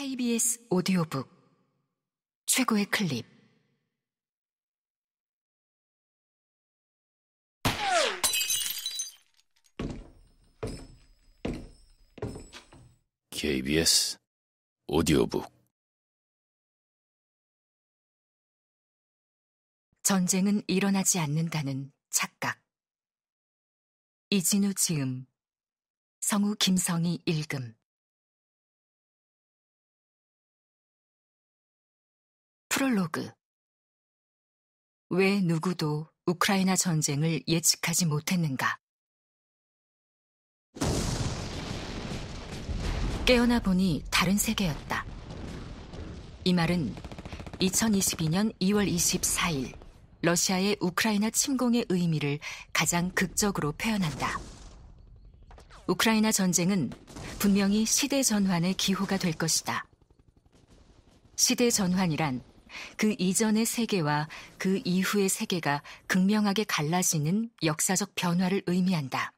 KBS 오디오북 최고의 클립 KBS 오디오북 전쟁은 일어나지 않는다는 착각 이진우 지음 성우 김성희 읽음 프롤로그 왜 누구도 우크라이나 전쟁을 예측하지 못했는가? 깨어나 보니 다른 세계였다. 이 말은 2022년 2월 24일 러시아의 우크라이나 침공의 의미를 가장 극적으로 표현한다. 우크라이나 전쟁은 분명히 시대 전환의 기호가 될 것이다. 시대 전환이란 그 이전의 세계와 그 이후의 세계가 극명하게 갈라지는 역사적 변화를 의미한다.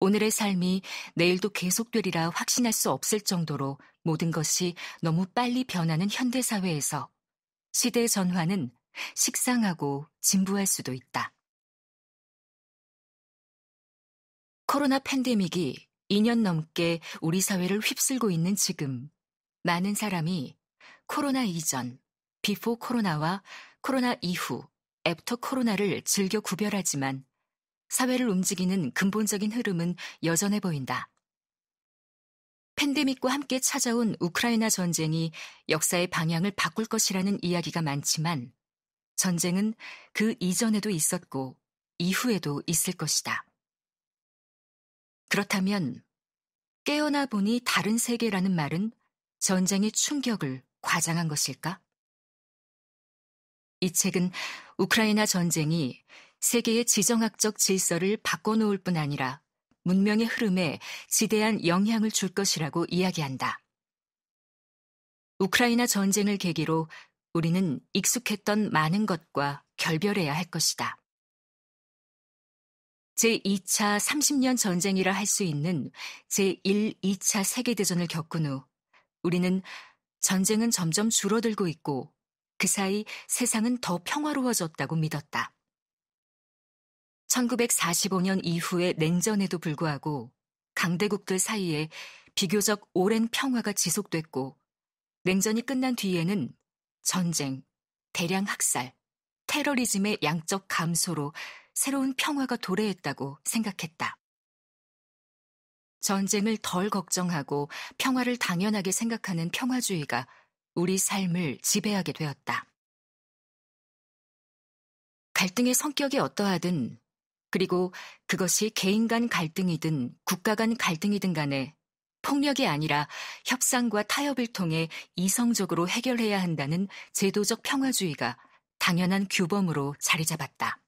오늘의 삶이 내일도 계속되리라 확신할 수 없을 정도로 모든 것이 너무 빨리 변하는 현대사회에서 시대 전환은 식상하고 진부할 수도 있다. 코로나 팬데믹이 2년 넘게 우리 사회를 휩쓸고 있는 지금 많은 사람이 코로나 이전, 비포 코로나와 코로나 이후, 애프터 코로나를 즐겨 구별하지만 사회를 움직이는 근본적인 흐름은 여전해 보인다. 팬데믹과 함께 찾아온 우크라이나 전쟁이 역사의 방향을 바꿀 것이라는 이야기가 많지만 전쟁은 그 이전에도 있었고 이후에도 있을 것이다. 그렇다면 깨어나 보니 다른 세계라는 말은 전쟁의 충격을 과장한 것일까? 이 책은 우크라이나 전쟁이 세계의 지정학적 질서를 바꿔놓을 뿐 아니라 문명의 흐름에 지대한 영향을 줄 것이라고 이야기한다. 우크라이나 전쟁을 계기로 우리는 익숙했던 많은 것과 결별해야 할 것이다. 제2차 30년 전쟁이라 할 수 있는 제1, 2차 세계대전을 겪은 후 우리는 전쟁은 점점 줄어들고 있고 그 사이 세상은 더 평화로워졌다고 믿었다. 1945년 이후의 냉전에도 불구하고 강대국들 사이에 비교적 오랜 평화가 지속됐고 냉전이 끝난 뒤에는 전쟁, 대량 학살, 테러리즘의 양적 감소로 새로운 평화가 도래했다고 생각했다. 전쟁을 덜 걱정하고 평화를 당연하게 생각하는 평화주의가 우리 삶을 지배하게 되었다. 갈등의 성격이 어떠하든 그리고 그것이 개인 간 갈등이든 국가 간 갈등이든 간에 폭력이 아니라 협상과 타협을 통해 이성적으로 해결해야 한다는 제도적 평화주의가 당연한 규범으로 자리 잡았다.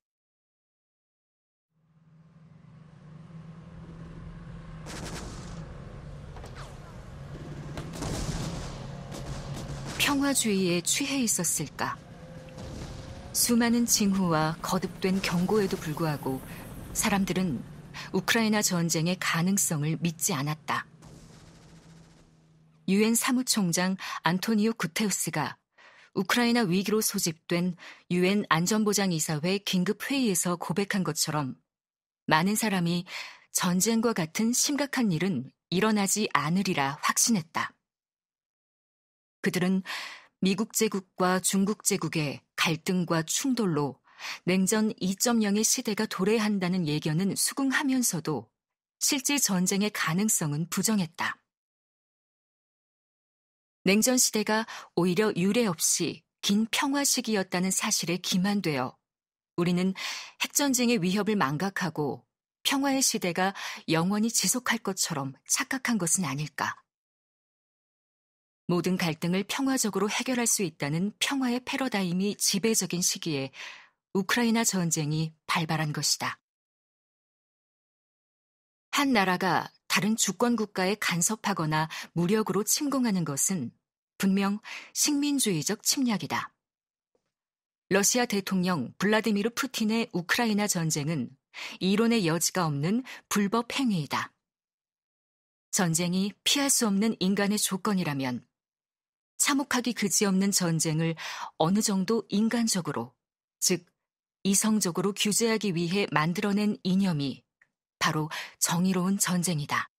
평화주의에 취해 있었을까? 수많은 징후와 거듭된 경고에도 불구하고 사람들은 우크라이나 전쟁의 가능성을 믿지 않았다. 유엔 사무총장 안토니오 구테우스가 우크라이나 위기로 소집된 유엔 안전보장이사회 긴급 회의에서 고백한 것처럼 많은 사람이 전쟁과 같은 심각한 일은 일어나지 않으리라 확신했다. 그들은 미국 제국과 중국 제국의 갈등과 충돌로 냉전 2.0의 시대가 도래한다는 예견은 수긍하면서도 실제 전쟁의 가능성은 부정했다. 냉전 시대가 오히려 유례 없이 긴 평화 시기였다는 사실에 기만되어 우리는 핵전쟁의 위협을 망각하고 평화의 시대가 영원히 지속할 것처럼 착각한 것은 아닐까. 모든 갈등을 평화적으로 해결할 수 있다는 평화의 패러다임이 지배적인 시기에 우크라이나 전쟁이 발발한 것이다. 한 나라가 다른 주권 국가에 간섭하거나 무력으로 침공하는 것은 분명 식민주의적 침략이다. 러시아 대통령 블라디미르 푸틴의 우크라이나 전쟁은 이론의 여지가 없는 불법 행위이다. 전쟁이 피할 수 없는 인간의 조건이라면 참혹하기 그지없는 전쟁을 어느 정도 인간적으로, 즉, 이성적으로 규제하기 위해 만들어낸 이념이 바로 정의로운 전쟁이다.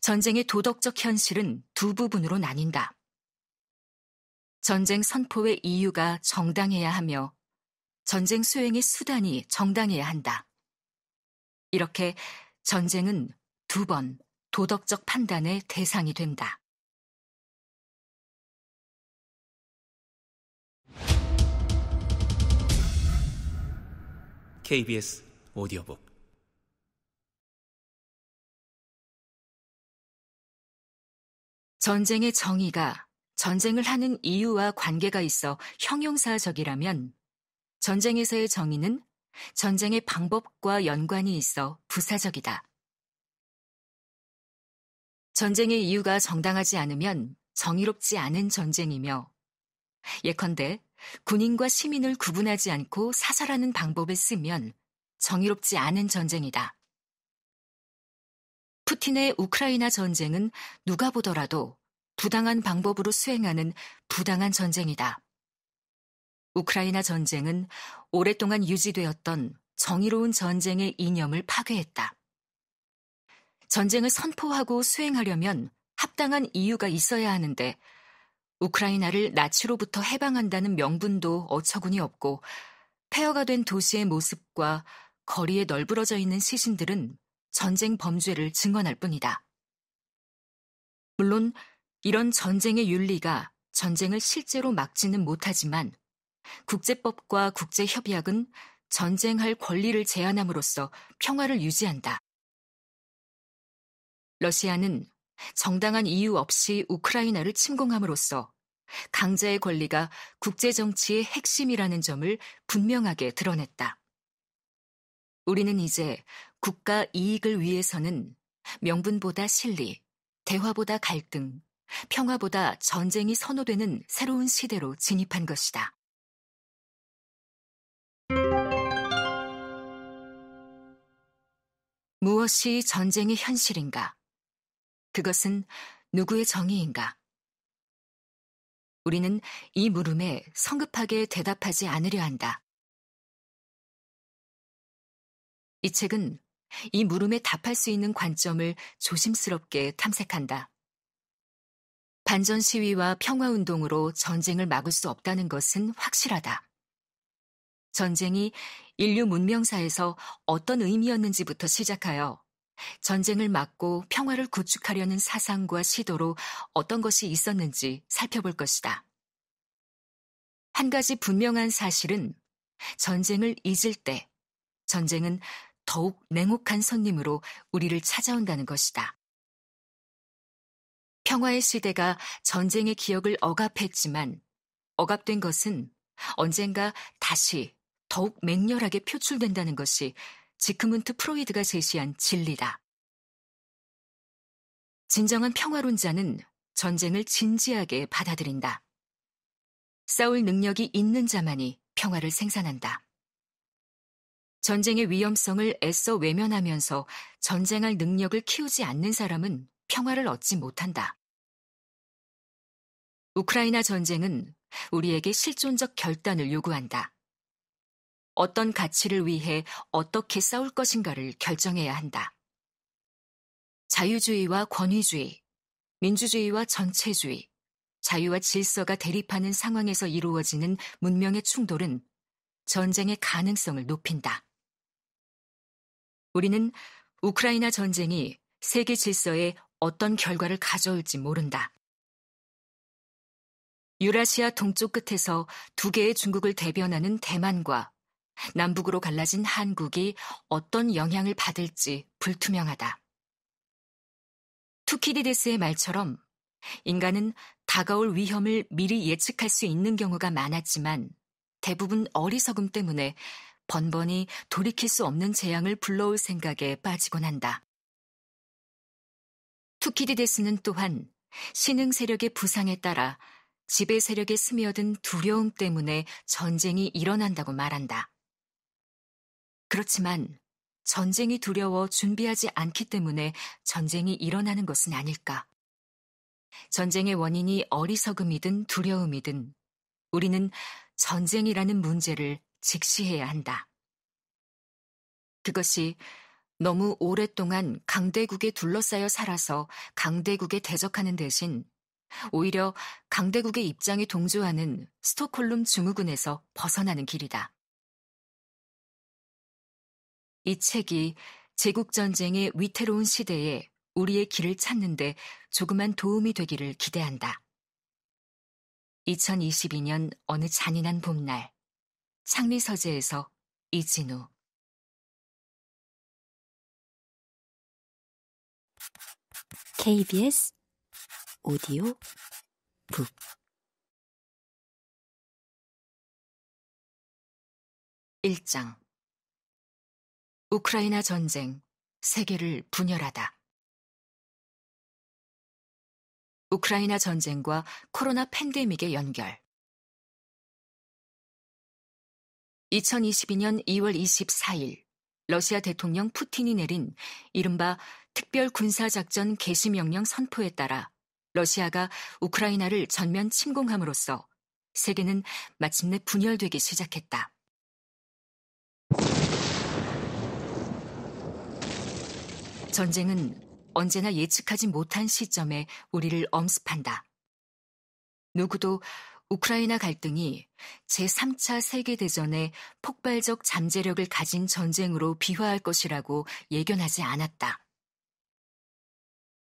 전쟁의 도덕적 현실은 두 부분으로 나뉜다. 전쟁 선포의 이유가 정당해야 하며 전쟁 수행의 수단이 정당해야 한다. 이렇게 전쟁은 두 번 도덕적 판단의 대상이 된다. KBS 오디오북 전쟁의 정의가 전쟁을 하는 이유와 관계가 있어 형용사적이라면 전쟁에서의 정의는 전쟁의 방법과 연관이 있어 부사적이다. 전쟁의 이유가 정당하지 않으면 정의롭지 않은 전쟁이며 예컨대 군인과 시민을 구분하지 않고 사살하는 방법을 쓰면 정의롭지 않은 전쟁이다. 푸틴의 우크라이나 전쟁은 누가 보더라도 부당한 방법으로 수행하는 부당한 전쟁이다. 우크라이나 전쟁은 오랫동안 유지되었던 정의로운 전쟁의 이념을 파괴했다. 전쟁을 선포하고 수행하려면 합당한 이유가 있어야 하는데 우크라이나를 나치로부터 해방한다는 명분도 어처구니 없고 폐허가 된 도시의 모습과 거리에 널브러져 있는 시신들은 전쟁 범죄를 증언할 뿐이다. 물론 이런 전쟁의 윤리가 전쟁을 실제로 막지는 못하지만 국제법과 국제협약은 전쟁할 권리를 제한함으로써 평화를 유지한다. 러시아는 정당한 이유 없이 우크라이나를 침공함으로써 강자의 권리가 국제정치의 핵심이라는 점을 분명하게 드러냈다. 우리는 이제 국가 이익을 위해서는 명분보다 실리, 대화보다 갈등, 평화보다 전쟁이 선호되는 새로운 시대로 진입한 것이다. 무엇이 전쟁의 현실인가? 그것은 누구의 정의인가? 우리는 이 물음에 성급하게 대답하지 않으려 한다. 이 책은 이 물음에 답할 수 있는 관점을 조심스럽게 탐색한다. 반전 시위와 평화운동으로 전쟁을 막을 수 없다는 것은 확실하다. 전쟁이 인류 문명사에서 어떤 의미였는지부터 시작하여 전쟁을 막고 평화를 구축하려는 사상과 시도로 어떤 것이 있었는지 살펴볼 것이다. 한 가지 분명한 사실은 전쟁을 잊을 때 전쟁은 더욱 냉혹한 손님으로 우리를 찾아온다는 것이다. 평화의 시대가 전쟁의 기억을 억압했지만 억압된 것은 언젠가 다시 더욱 맹렬하게 표출된다는 것이 지크문트 프로이드가 제시한 진리다. 진정한 평화론자는 전쟁을 진지하게 받아들인다. 싸울 능력이 있는 자만이 평화를 생산한다. 전쟁의 위험성을 애써 외면하면서 전쟁할 능력을 키우지 않는 사람은 평화를 얻지 못한다. 우크라이나 전쟁은 우리에게 실존적 결단을 요구한다. 어떤 가치를 위해 어떻게 싸울 것인가를 결정해야 한다. 자유주의와 권위주의, 민주주의와 전체주의, 자유와 질서가 대립하는 상황에서 이루어지는 문명의 충돌은 전쟁의 가능성을 높인다. 우리는 우크라이나 전쟁이 세계 질서에 어떤 결과를 가져올지 모른다. 유라시아 동쪽 끝에서 두 개의 중국을 대변하는 대만과 남북으로 갈라진 한국이 어떤 영향을 받을지 불투명하다. 투키디데스의 말처럼 인간은 다가올 위험을 미리 예측할 수 있는 경우가 많았지만 대부분 어리석음 때문에 번번이 돌이킬 수 없는 재앙을 불러올 생각에 빠지곤 한다. 투키디데스는 또한 신흥 세력의 부상에 따라 지배 세력에 스며든 두려움 때문에 전쟁이 일어난다고 말한다. 그렇지만 전쟁이 두려워 준비하지 않기 때문에 전쟁이 일어나는 것은 아닐까. 전쟁의 원인이 어리석음이든 두려움이든 우리는 전쟁이라는 문제를 직시해야 한다. 그것이 너무 오랫동안 강대국에 둘러싸여 살아서 강대국에 대적하는 대신 오히려 강대국의 입장에 동조하는 스톡홀름 증후군에서 벗어나는 길이다. 이 책이 제국전쟁의 위태로운 시대에 우리의 길을 찾는데 조그만 도움이 되기를 기대한다. 2022년 어느 잔인한 봄날, 창리서재에서 이진우 KBS 오디오 북1장 우크라이나 전쟁, 세계를 분열하다. 우크라이나 전쟁과 코로나 팬데믹의 연결. 2022년 2월 24일, 러시아 대통령 푸틴이 내린 이른바 특별 군사작전 개시명령 선포에 따라 러시아가 우크라이나를 전면 침공함으로써 세계는 마침내 분열되기 시작했다. 전쟁은 언제나 예측하지 못한 시점에 우리를 엄습한다. 누구도 우크라이나 갈등이 제3차 세계대전의 폭발적 잠재력을 가진 전쟁으로 비화할 것이라고 예견하지 않았다.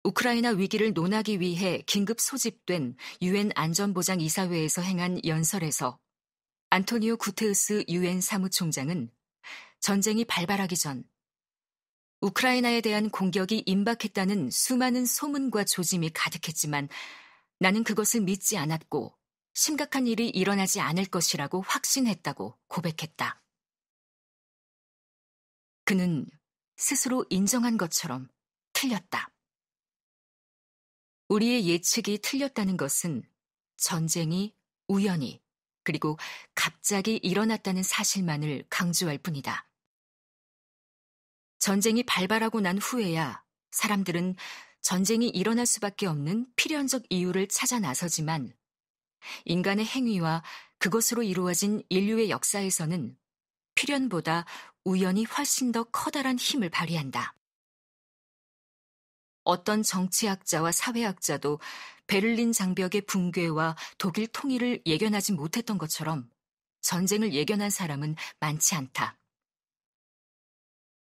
우크라이나 위기를 논하기 위해 긴급 소집된 유엔 안전보장 이사회에서 행한 연설에서 안토니오 구테우스 유엔 사무총장은 전쟁이 발발하기 전 우크라이나에 대한 공격이 임박했다는 수많은 소문과 조짐이 가득했지만 나는 그것을 믿지 않았고 심각한 일이 일어나지 않을 것이라고 확신했다고 고백했다. 그는 스스로 인정한 것처럼 틀렸다. 우리의 예측이 틀렸다는 것은 전쟁이 우연히 그리고 갑자기 일어났다는 사실만을 강조할 뿐이다. 전쟁이 발발하고 난 후에야 사람들은 전쟁이 일어날 수밖에 없는 필연적 이유를 찾아 나서지만 인간의 행위와 그것으로 이루어진 인류의 역사에서는 필연보다 우연이 훨씬 더 커다란 힘을 발휘한다. 어떤 정치학자와 사회학자도 베를린 장벽의 붕괴와 독일 통일을 예견하지 못했던 것처럼 전쟁을 예견한 사람은 많지 않다.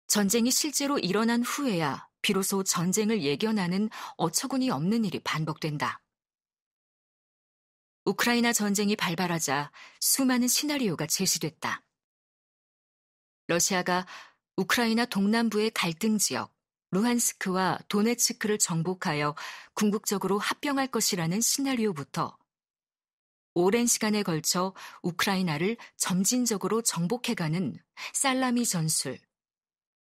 전쟁이 실제로 일어난 후에야 비로소 전쟁을 예견하는 어처구니 없는 일이 반복된다. 우크라이나 전쟁이 발발하자 수많은 시나리오가 제시됐다. 러시아가 우크라이나 동남부의 갈등 지역 루한스크와 도네츠크를 정복하여 궁극적으로 합병할 것이라는 시나리오부터 오랜 시간에 걸쳐 우크라이나를 점진적으로 정복해가는 살라미 전술,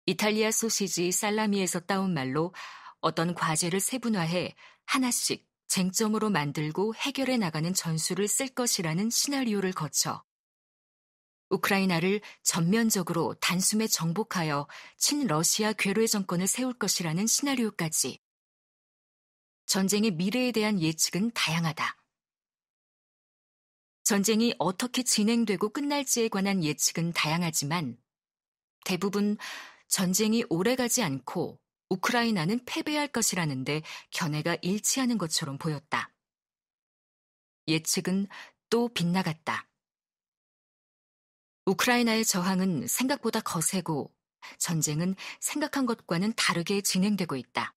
이탈리아 소시지 살라미에서 따온 말로 어떤 과제를 세분화해 하나씩 쟁점으로 만들고 해결해 나가는 전술을 쓸 것이라는 시나리오를 거쳐 우크라이나를 전면적으로 단숨에 정복하여 친러시아 괴뢰 정권을 세울 것이라는 시나리오까지 전쟁의 미래에 대한 예측은 다양하다. 전쟁이 어떻게 진행되고 끝날지에 관한 예측은 다양하지만 대부분 전쟁이 오래가지 않고 우크라이나는 패배할 것이라는데 견해가 일치하는 것처럼 보였다. 예측은 또 빗나갔다. 우크라이나의 저항은 생각보다 거세고 전쟁은 생각한 것과는 다르게 진행되고 있다.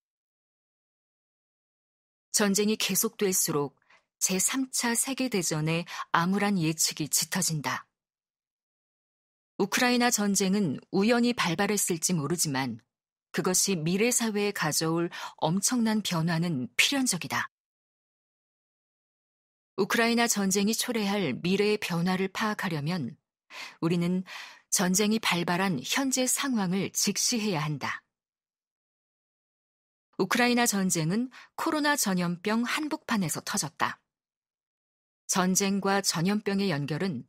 전쟁이 계속될수록 제3차 세계대전의 암울한 예측이 짙어진다. 우크라이나 전쟁은 우연히 발발했을지 모르지만 그것이 미래 사회에 가져올 엄청난 변화는 필연적이다. 우크라이나 전쟁이 초래할 미래의 변화를 파악하려면 우리는 전쟁이 발발한 현재 상황을 직시해야 한다. 우크라이나 전쟁은 코로나 전염병 한복판에서 터졌다. 전쟁과 전염병의 연결은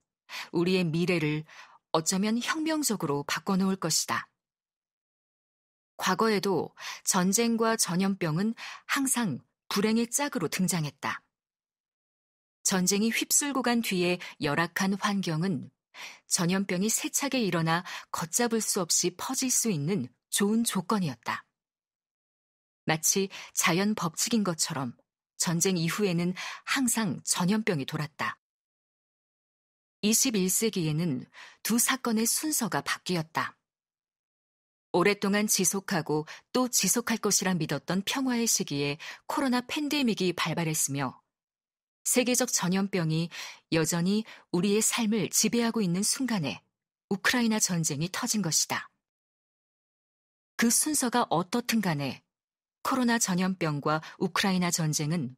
우리의 미래를 어쩌면 혁명적으로 바꿔놓을 것이다. 과거에도 전쟁과 전염병은 항상 불행의 짝으로 등장했다. 전쟁이 휩쓸고 간 뒤에 열악한 환경은 전염병이 세차게 일어나 걷잡을 수 없이 퍼질 수 있는 좋은 조건이었다. 마치 자연 법칙인 것처럼 전쟁 이후에는 항상 전염병이 돌았다. 21세기에는 두 사건의 순서가 바뀌었다. 오랫동안 지속하고 또 지속할 것이라 믿었던 평화의 시기에 코로나 팬데믹이 발발했으며 세계적 전염병이 여전히 우리의 삶을 지배하고 있는 순간에 우크라이나 전쟁이 터진 것이다. 그 순서가 어떻든 간에 코로나 전염병과 우크라이나 전쟁은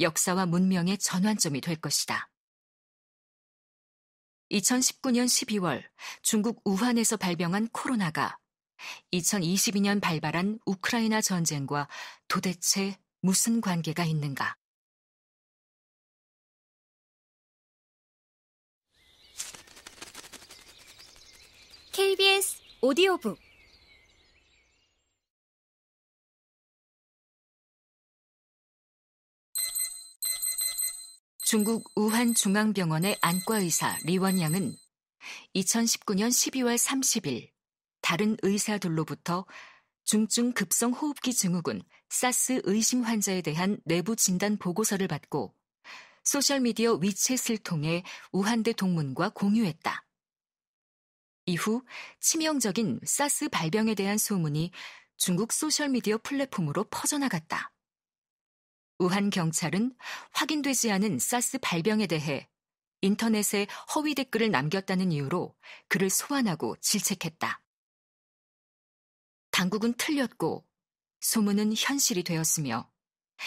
역사와 문명의 전환점이 될 것이다. 2019년 12월 중국 우한에서 발병한 코로나가 2022년 발발한 우크라이나 전쟁과 도대체 무슨 관계가 있는가? 오디오북 중국 우한 중앙병원의 안과의사 리원양은 2019년 12월 30일 다른 의사들로부터 중증 급성 호흡기 증후군 사스 의심 환자에 대한 내부 진단 보고서를 받고 소셜미디어 위챗을 통해 우한대 동문과 공유했다. 이후 치명적인 사스 발병에 대한 소문이 중국 소셜미디어 플랫폼으로 퍼져나갔다. 우한 경찰은 확인되지 않은 사스 발병에 대해 인터넷에 허위 댓글을 남겼다는 이유로 그를 소환하고 질책했다. 당국은 틀렸고 소문은 현실이 되었으며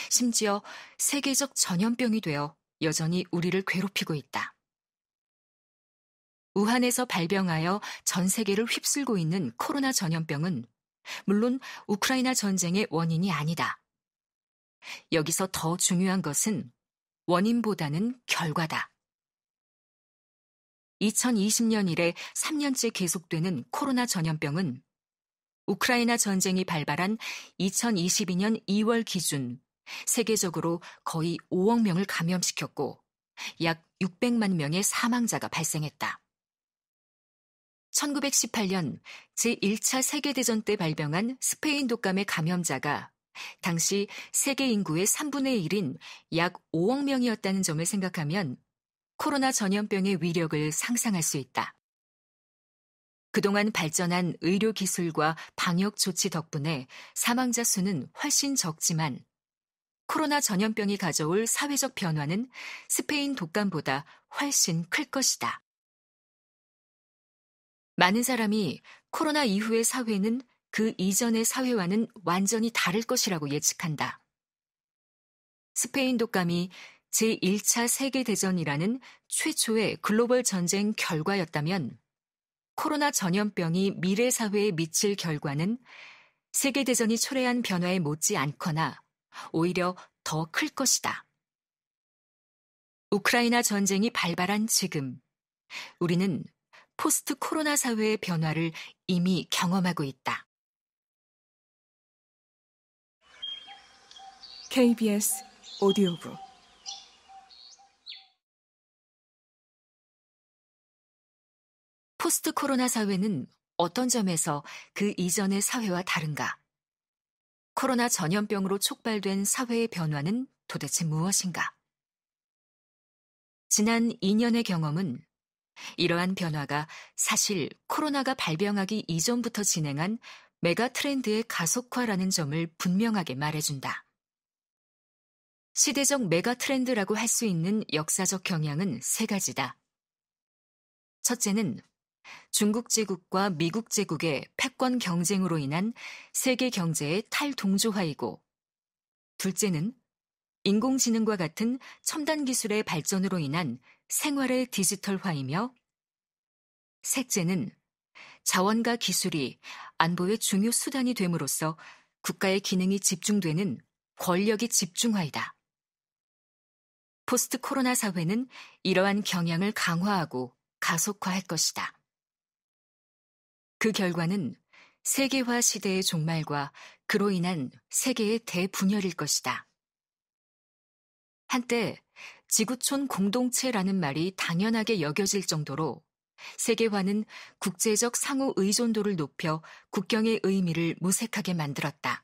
심지어 세계적 전염병이 되어 여전히 우리를 괴롭히고 있다. 우한에서 발병하여 전 세계를 휩쓸고 있는 코로나 전염병은 물론 우크라이나 전쟁의 원인이 아니다. 여기서 더 중요한 것은 원인보다는 결과다. 2020년 이래 3년째 계속되는 코로나 전염병은 우크라이나 전쟁이 발발한 2022년 2월 기준 세계적으로 거의 5억 명을 감염시켰고 약 600만 명의 사망자가 발생했다. 1918년 제1차 세계대전 때 발병한 스페인 독감의 감염자가 당시 세계 인구의 3분의 1인 약 5억 명이었다는 점을 생각하면 코로나 전염병의 위력을 상상할 수 있다. 그동안 발전한 의료 기술과 방역 조치 덕분에 사망자 수는 훨씬 적지만 코로나 전염병이 가져올 사회적 변화는 스페인 독감보다 훨씬 클 것이다. 많은 사람이 코로나 이후의 사회는 그 이전의 사회와는 완전히 다를 것이라고 예측한다. 스페인 독감이 제1차 세계대전이라는 최초의 글로벌 전쟁 결과였다면 코로나 전염병이 미래 사회에 미칠 결과는 세계대전이 초래한 변화에 못지 않거나 오히려 더 클 것이다. 우크라이나 전쟁이 발발한 지금 우리는 포스트 코로나 사회의 변화를 이미 경험하고 있다. KBS 오디오북 포스트 코로나 사회는 어떤 점에서 그 이전의 사회와 다른가? 코로나 전염병으로 촉발된 사회의 변화는 도대체 무엇인가? 지난 2년의 경험은 이러한 변화가 사실 코로나가 발병하기 이전부터 진행한 메가 트렌드의 가속화라는 점을 분명하게 말해준다. 시대적 메가 트렌드라고 할 수 있는 역사적 경향은 세 가지다. 첫째는 중국 제국과 미국 제국의 패권 경쟁으로 인한 세계 경제의 탈동조화이고, 둘째는 인공지능과 같은 첨단 기술의 발전으로 인한 생활의 디지털화이며, 셋째는 자원과 기술이 안보의 중요 수단이 됨으로써 국가의 기능이 집중되는 권력이 집중화이다. 포스트 코로나 사회는 이러한 경향을 강화하고 가속화할 것이다. 그 결과는 세계화 시대의 종말과 그로 인한 세계의 대분열일 것이다. 한때 지구촌 공동체라는 말이 당연하게 여겨질 정도로 세계화는 국제적 상호 의존도를 높여 국경의 의미를 무색하게 만들었다.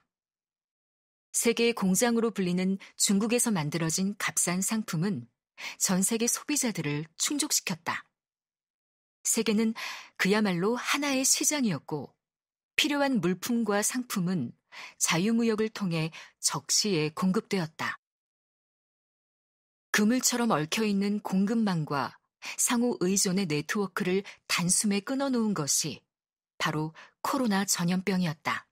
세계의 공장으로 불리는 중국에서 만들어진 값싼 상품은 전 세계 소비자들을 충족시켰다. 세계는 그야말로 하나의 시장이었고 필요한 물품과 상품은 자유무역을 통해 적시에 공급되었다. 그물처럼 얽혀있는 공급망과 상호 의존의 네트워크를 단숨에 끊어놓은 것이 바로 코로나 전염병이었다.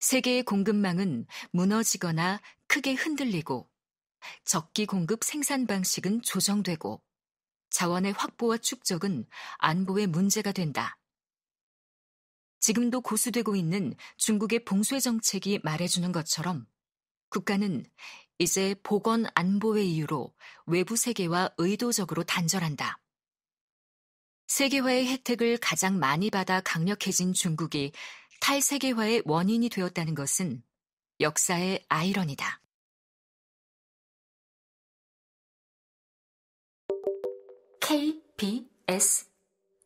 세계의 공급망은 무너지거나 크게 흔들리고 적기 공급 생산 방식은 조정되고 자원의 확보와 축적은 안보의 문제가 된다. 지금도 고수되고 있는 중국의 봉쇄 정책이 말해주는 것처럼 국가는 이제 보건 안보의 이유로 외부 세계와 의도적으로 단절한다. 세계화의 혜택을 가장 많이 받아 강력해진 중국이 탈세계화의 원인이 되었다는 것은 역사의 아이러니다. K B S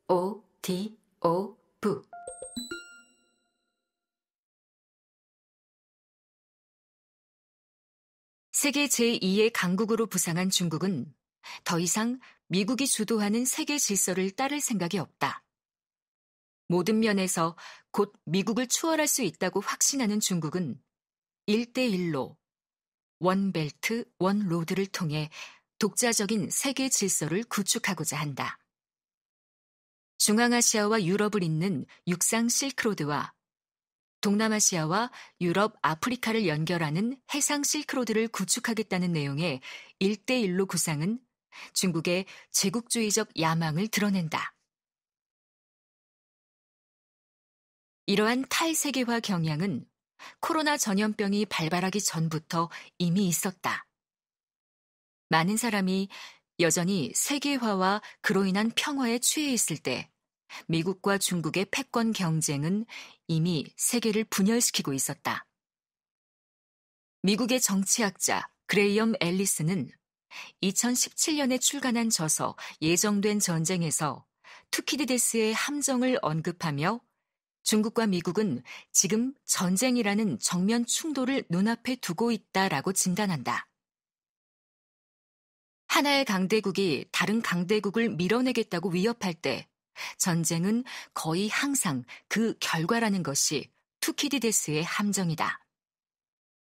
O D O V 세계 제2의 강국으로 부상한 중국은 더 이상 미국이 주도하는 세계 질서를 따를 생각이 없다. 모든 면에서 곧 미국을 추월할 수 있다고 확신하는 중국은 1대1로 원벨트, 원로드를 통해 독자적인 세계 질서를 구축하고자 한다. 중앙아시아와 유럽을 잇는 육상 실크로드와 동남아시아와 유럽, 아프리카를 연결하는 해상 실크로드를 구축하겠다는 내용의 1대1로 구상은 중국의 제국주의적 야망을 드러낸다. 이러한 탈세계화 경향은 코로나 전염병이 발발하기 전부터 이미 있었다. 많은 사람이 여전히 세계화와 그로 인한 평화에 취해 있을 때 미국과 중국의 패권 경쟁은 이미 세계를 분열시키고 있었다. 미국의 정치학자 그레이엄 앨리스는 2017년에 출간한 저서 예정된 전쟁에서 투키디데스의 함정을 언급하며 중국과 미국은 지금 전쟁이라는 정면 충돌을 눈앞에 두고 있다라고 진단한다. 하나의 강대국이 다른 강대국을 밀어내겠다고 위협할 때 전쟁은 거의 항상 그 결과라는 것이 투키디데스의 함정이다.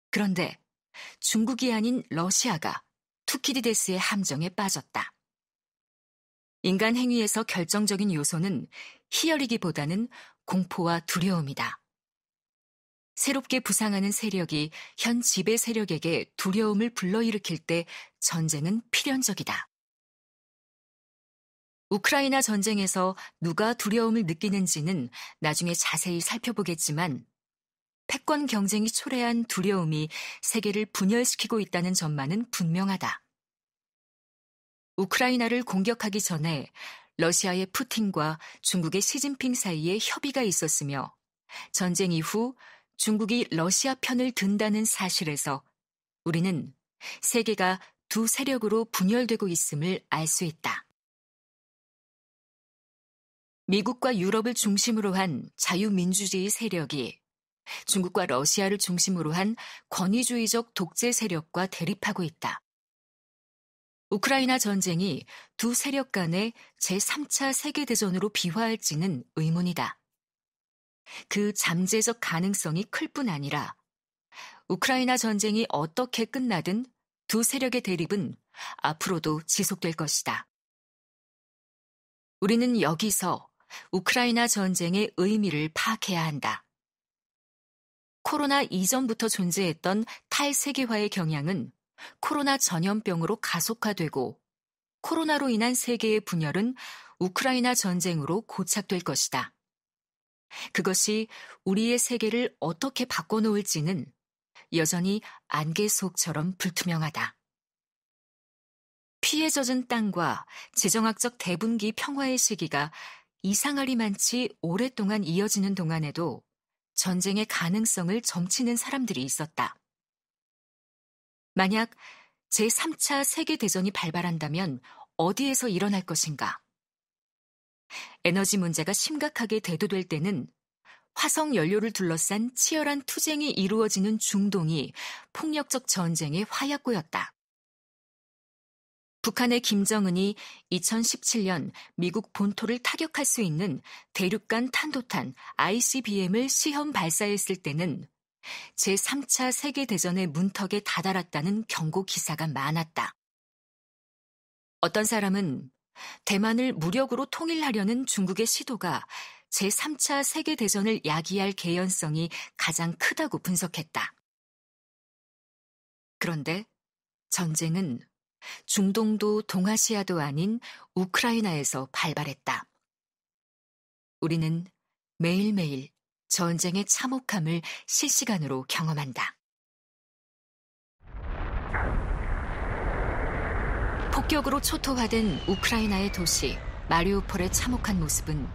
그런데 중국이 아닌 러시아가 투키디데스의 함정에 빠졌다. 인간 행위에서 결정적인 요소는 희열이기보다는 공포와 두려움이다. 새롭게 부상하는 세력이 현 지배 세력에게 두려움을 불러일으킬 때 전쟁은 필연적이다. 우크라이나 전쟁에서 누가 두려움을 느끼는지는 나중에 자세히 살펴보겠지만 패권 경쟁이 초래한 두려움이 세계를 분열시키고 있다는 점만은 분명하다. 우크라이나를 공격하기 전에 러시아의 푸틴과 중국의 시진핑 사이에 협의가 있었으며 전쟁 이후 중국이 러시아 편을 든다는 사실에서 우리는 세계가 두 세력으로 분열되고 있음을 알 수 있다. 미국과 유럽을 중심으로 한 자유민주주의 세력이 중국과 러시아를 중심으로 한 권위주의적 독재 세력과 대립하고 있다. 우크라이나 전쟁이 두 세력 간의 제3차 세계대전으로 비화할지는 의문이다. 그 잠재적 가능성이 클 뿐 아니라 우크라이나 전쟁이 어떻게 끝나든 두 세력의 대립은 앞으로도 지속될 것이다. 우리는 여기서 우크라이나 전쟁의 의미를 파악해야 한다. 코로나 이전부터 존재했던 탈세계화의 경향은 코로나 전염병으로 가속화되고 코로나로 인한 세계의 분열은 우크라이나 전쟁으로 고착될 것이다. 그것이 우리의 세계를 어떻게 바꿔놓을지는 여전히 안개 속처럼 불투명하다. 피해 젖은 땅과 지정학적 대분기 평화의 시기가 이상하리만치 오랫동안 이어지는 동안에도 전쟁의 가능성을 점치는 사람들이 있었다. 만약 제3차 세계대전이 발발한다면 어디에서 일어날 것인가? 에너지 문제가 심각하게 대두될 때는 화성 연료를 둘러싼 치열한 투쟁이 이루어지는 중동이 폭력적 전쟁의 화약고였다. 북한의 김정은이 2017년 미국 본토를 타격할 수 있는 대륙간 탄도탄 ICBM을 시험 발사했을 때는 제3차 세계대전의 문턱에 다다랐다는 경고 기사가 많았다. 어떤 사람은 대만을 무력으로 통일하려는 중국의 시도가 제3차 세계대전을 야기할 개연성이 가장 크다고 분석했다. 그런데 전쟁은 중동도 동아시아도 아닌 우크라이나에서 발발했다. 우리는 매일매일 전쟁의 참혹함을 실시간으로 경험한다. 폭격으로 초토화된 우크라이나의 도시 마리우폴의 참혹한 모습은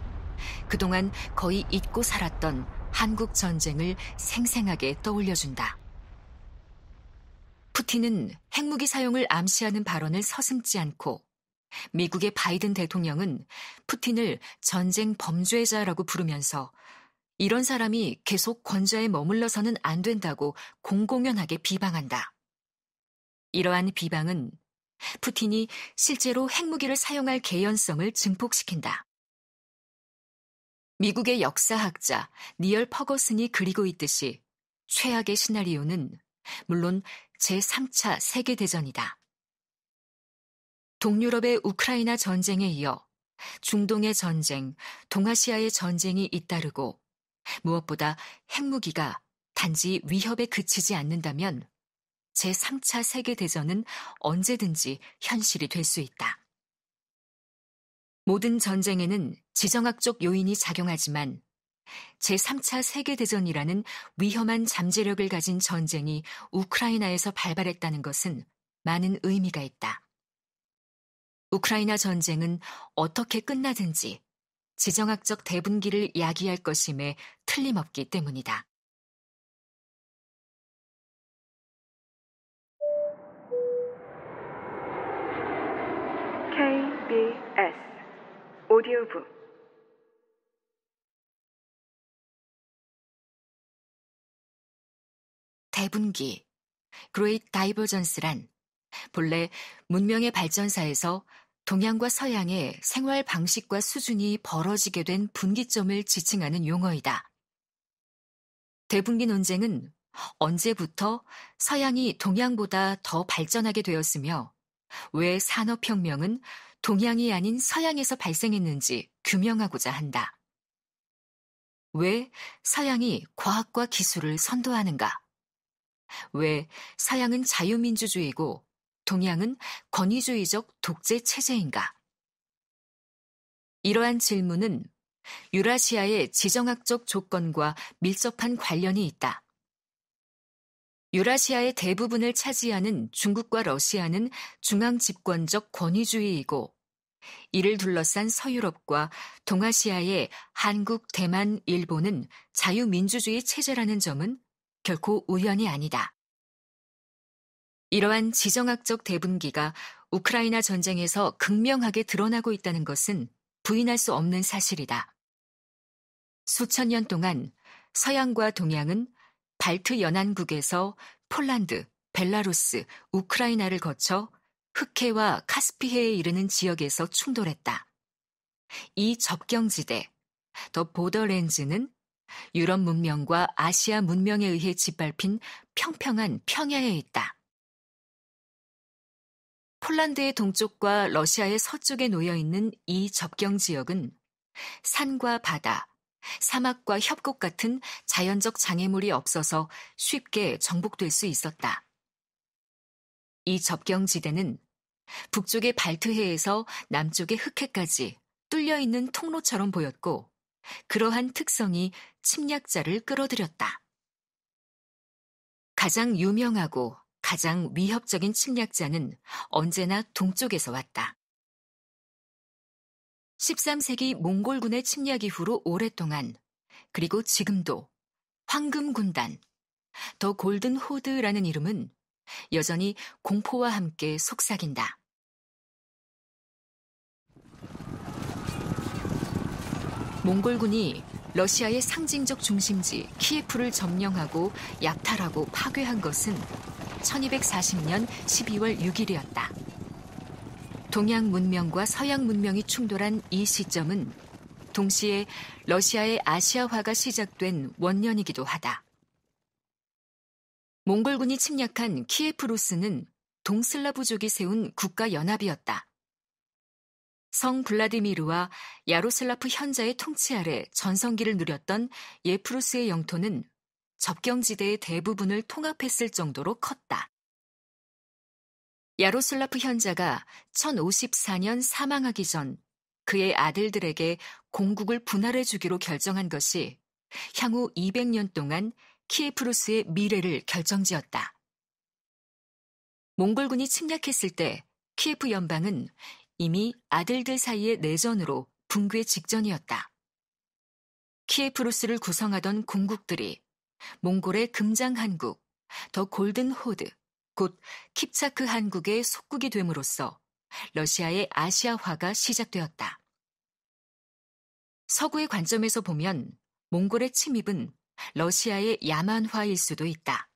그동안 거의 잊고 살았던 한국 전쟁을 생생하게 떠올려준다. 푸틴은 핵무기 사용을 암시하는 발언을 서슴지 않고 미국의 바이든 대통령은 푸틴을 전쟁 범죄자라고 부르면서 이런 사람이 계속 권좌에 머물러서는 안 된다고 공공연하게 비방한다. 이러한 비방은 푸틴이 실제로 핵무기를 사용할 개연성을 증폭시킨다. 미국의 역사학자 니얼 퍼거슨이 그리고 있듯이 최악의 시나리오는 물론 제3차 세계대전이다. 동유럽의 우크라이나 전쟁에 이어 중동의 전쟁, 동아시아의 전쟁이 잇따르고 무엇보다 핵무기가 단지 위협에 그치지 않는다면 제3차 세계대전은 언제든지 현실이 될 수 있다. 모든 전쟁에는 지정학적 요인이 작용하지만 제3차 세계대전이라는 위험한 잠재력을 가진 전쟁이 우크라이나에서 발발했다는 것은 많은 의미가 있다. 우크라이나 전쟁은 어떻게 끝나든지 지정학적 대분기를 야기할 것임에 틀림없기 때문이다. KBS 오디오북 대분기, 그레이트 다이버전스란 본래 문명의 발전사에서 동양과 서양의 생활 방식과 수준이 벌어지게 된 분기점을 지칭하는 용어이다. 대분기 논쟁은 언제부터 서양이 동양보다 더 발전하게 되었으며 왜 산업혁명은 동양이 아닌 서양에서 발생했는지 규명하고자 한다. 왜 서양이 과학과 기술을 선도하는가? 왜 서양은 자유민주주의고 동양은 권위주의적 독재 체제인가? 이러한 질문은 유라시아의 지정학적 조건과 밀접한 관련이 있다. 유라시아의 대부분을 차지하는 중국과 러시아는 중앙 집권적 권위주의이고, 이를 둘러싼 서유럽과 동아시아의 한국, 대만, 일본은 자유민주주의 체제라는 점은 결코 우연이 아니다. 이러한 지정학적 대분기가 우크라이나 전쟁에서 극명하게 드러나고 있다는 것은 부인할 수 없는 사실이다. 수천 년 동안 서양과 동양은 발트 연안국에서 폴란드, 벨라루스, 우크라이나를 거쳐 흑해와 카스피해에 이르는 지역에서 충돌했다. 이 접경지대, 더보더렌즈는 유럽 문명과 아시아 문명에 의해 짓밟힌 평평한 평야에 있다. 폴란드의 동쪽과 러시아의 서쪽에 놓여 있는 이 접경 지역은 산과 바다, 사막과 협곡 같은 자연적 장애물이 없어서 쉽게 정복될 수 있었다. 이 접경지대는 북쪽의 발트해에서 남쪽의 흑해까지 뚫려 있는 통로처럼 보였고, 그러한 특성이 침략자를 끌어들였다. 가장 유명하고 가장 위협적인 침략자는 언제나 동쪽에서 왔다. 13세기 몽골군의 침략 이후로 오랫동안 그리고 지금도 황금군단, 더 골든 호드라는 이름은 여전히 공포와 함께 속삭인다. 몽골군이 러시아의 상징적 중심지 키예프를 점령하고 약탈하고 파괴한 것은 1240년 12월 6일이었다. 동양 문명과 서양 문명이 충돌한 이 시점은 동시에 러시아의 아시아화가 시작된 원년이기도 하다. 몽골군이 침략한 키에프루스는 동슬라부족이 세운 국가연합이었다. 성 블라디미르와 야로슬라프 현자의 통치 아래 전성기를 누렸던 예프루스의 영토는 접경지대의 대부분을 통합했을 정도로 컸다. 야로슬라프 현자가 1054년 사망하기 전 그의 아들들에게 공국을 분할해 주기로 결정한 것이 향후 200년 동안 키에프루스의 미래를 결정지었다. 몽골군이 침략했을 때 키에프 연방은 이미 아들들 사이의 내전으로 붕괴 직전이었다. 키에프루스를 구성하던 공국들이 몽골의 금장 한국, 더 골든 호드, 곧 킵차크 한국의 속국이 됨으로써 러시아의 아시아화가 시작되었다. 서구의 관점에서 보면 몽골의 침입은 러시아의 야만화일 수도 있다.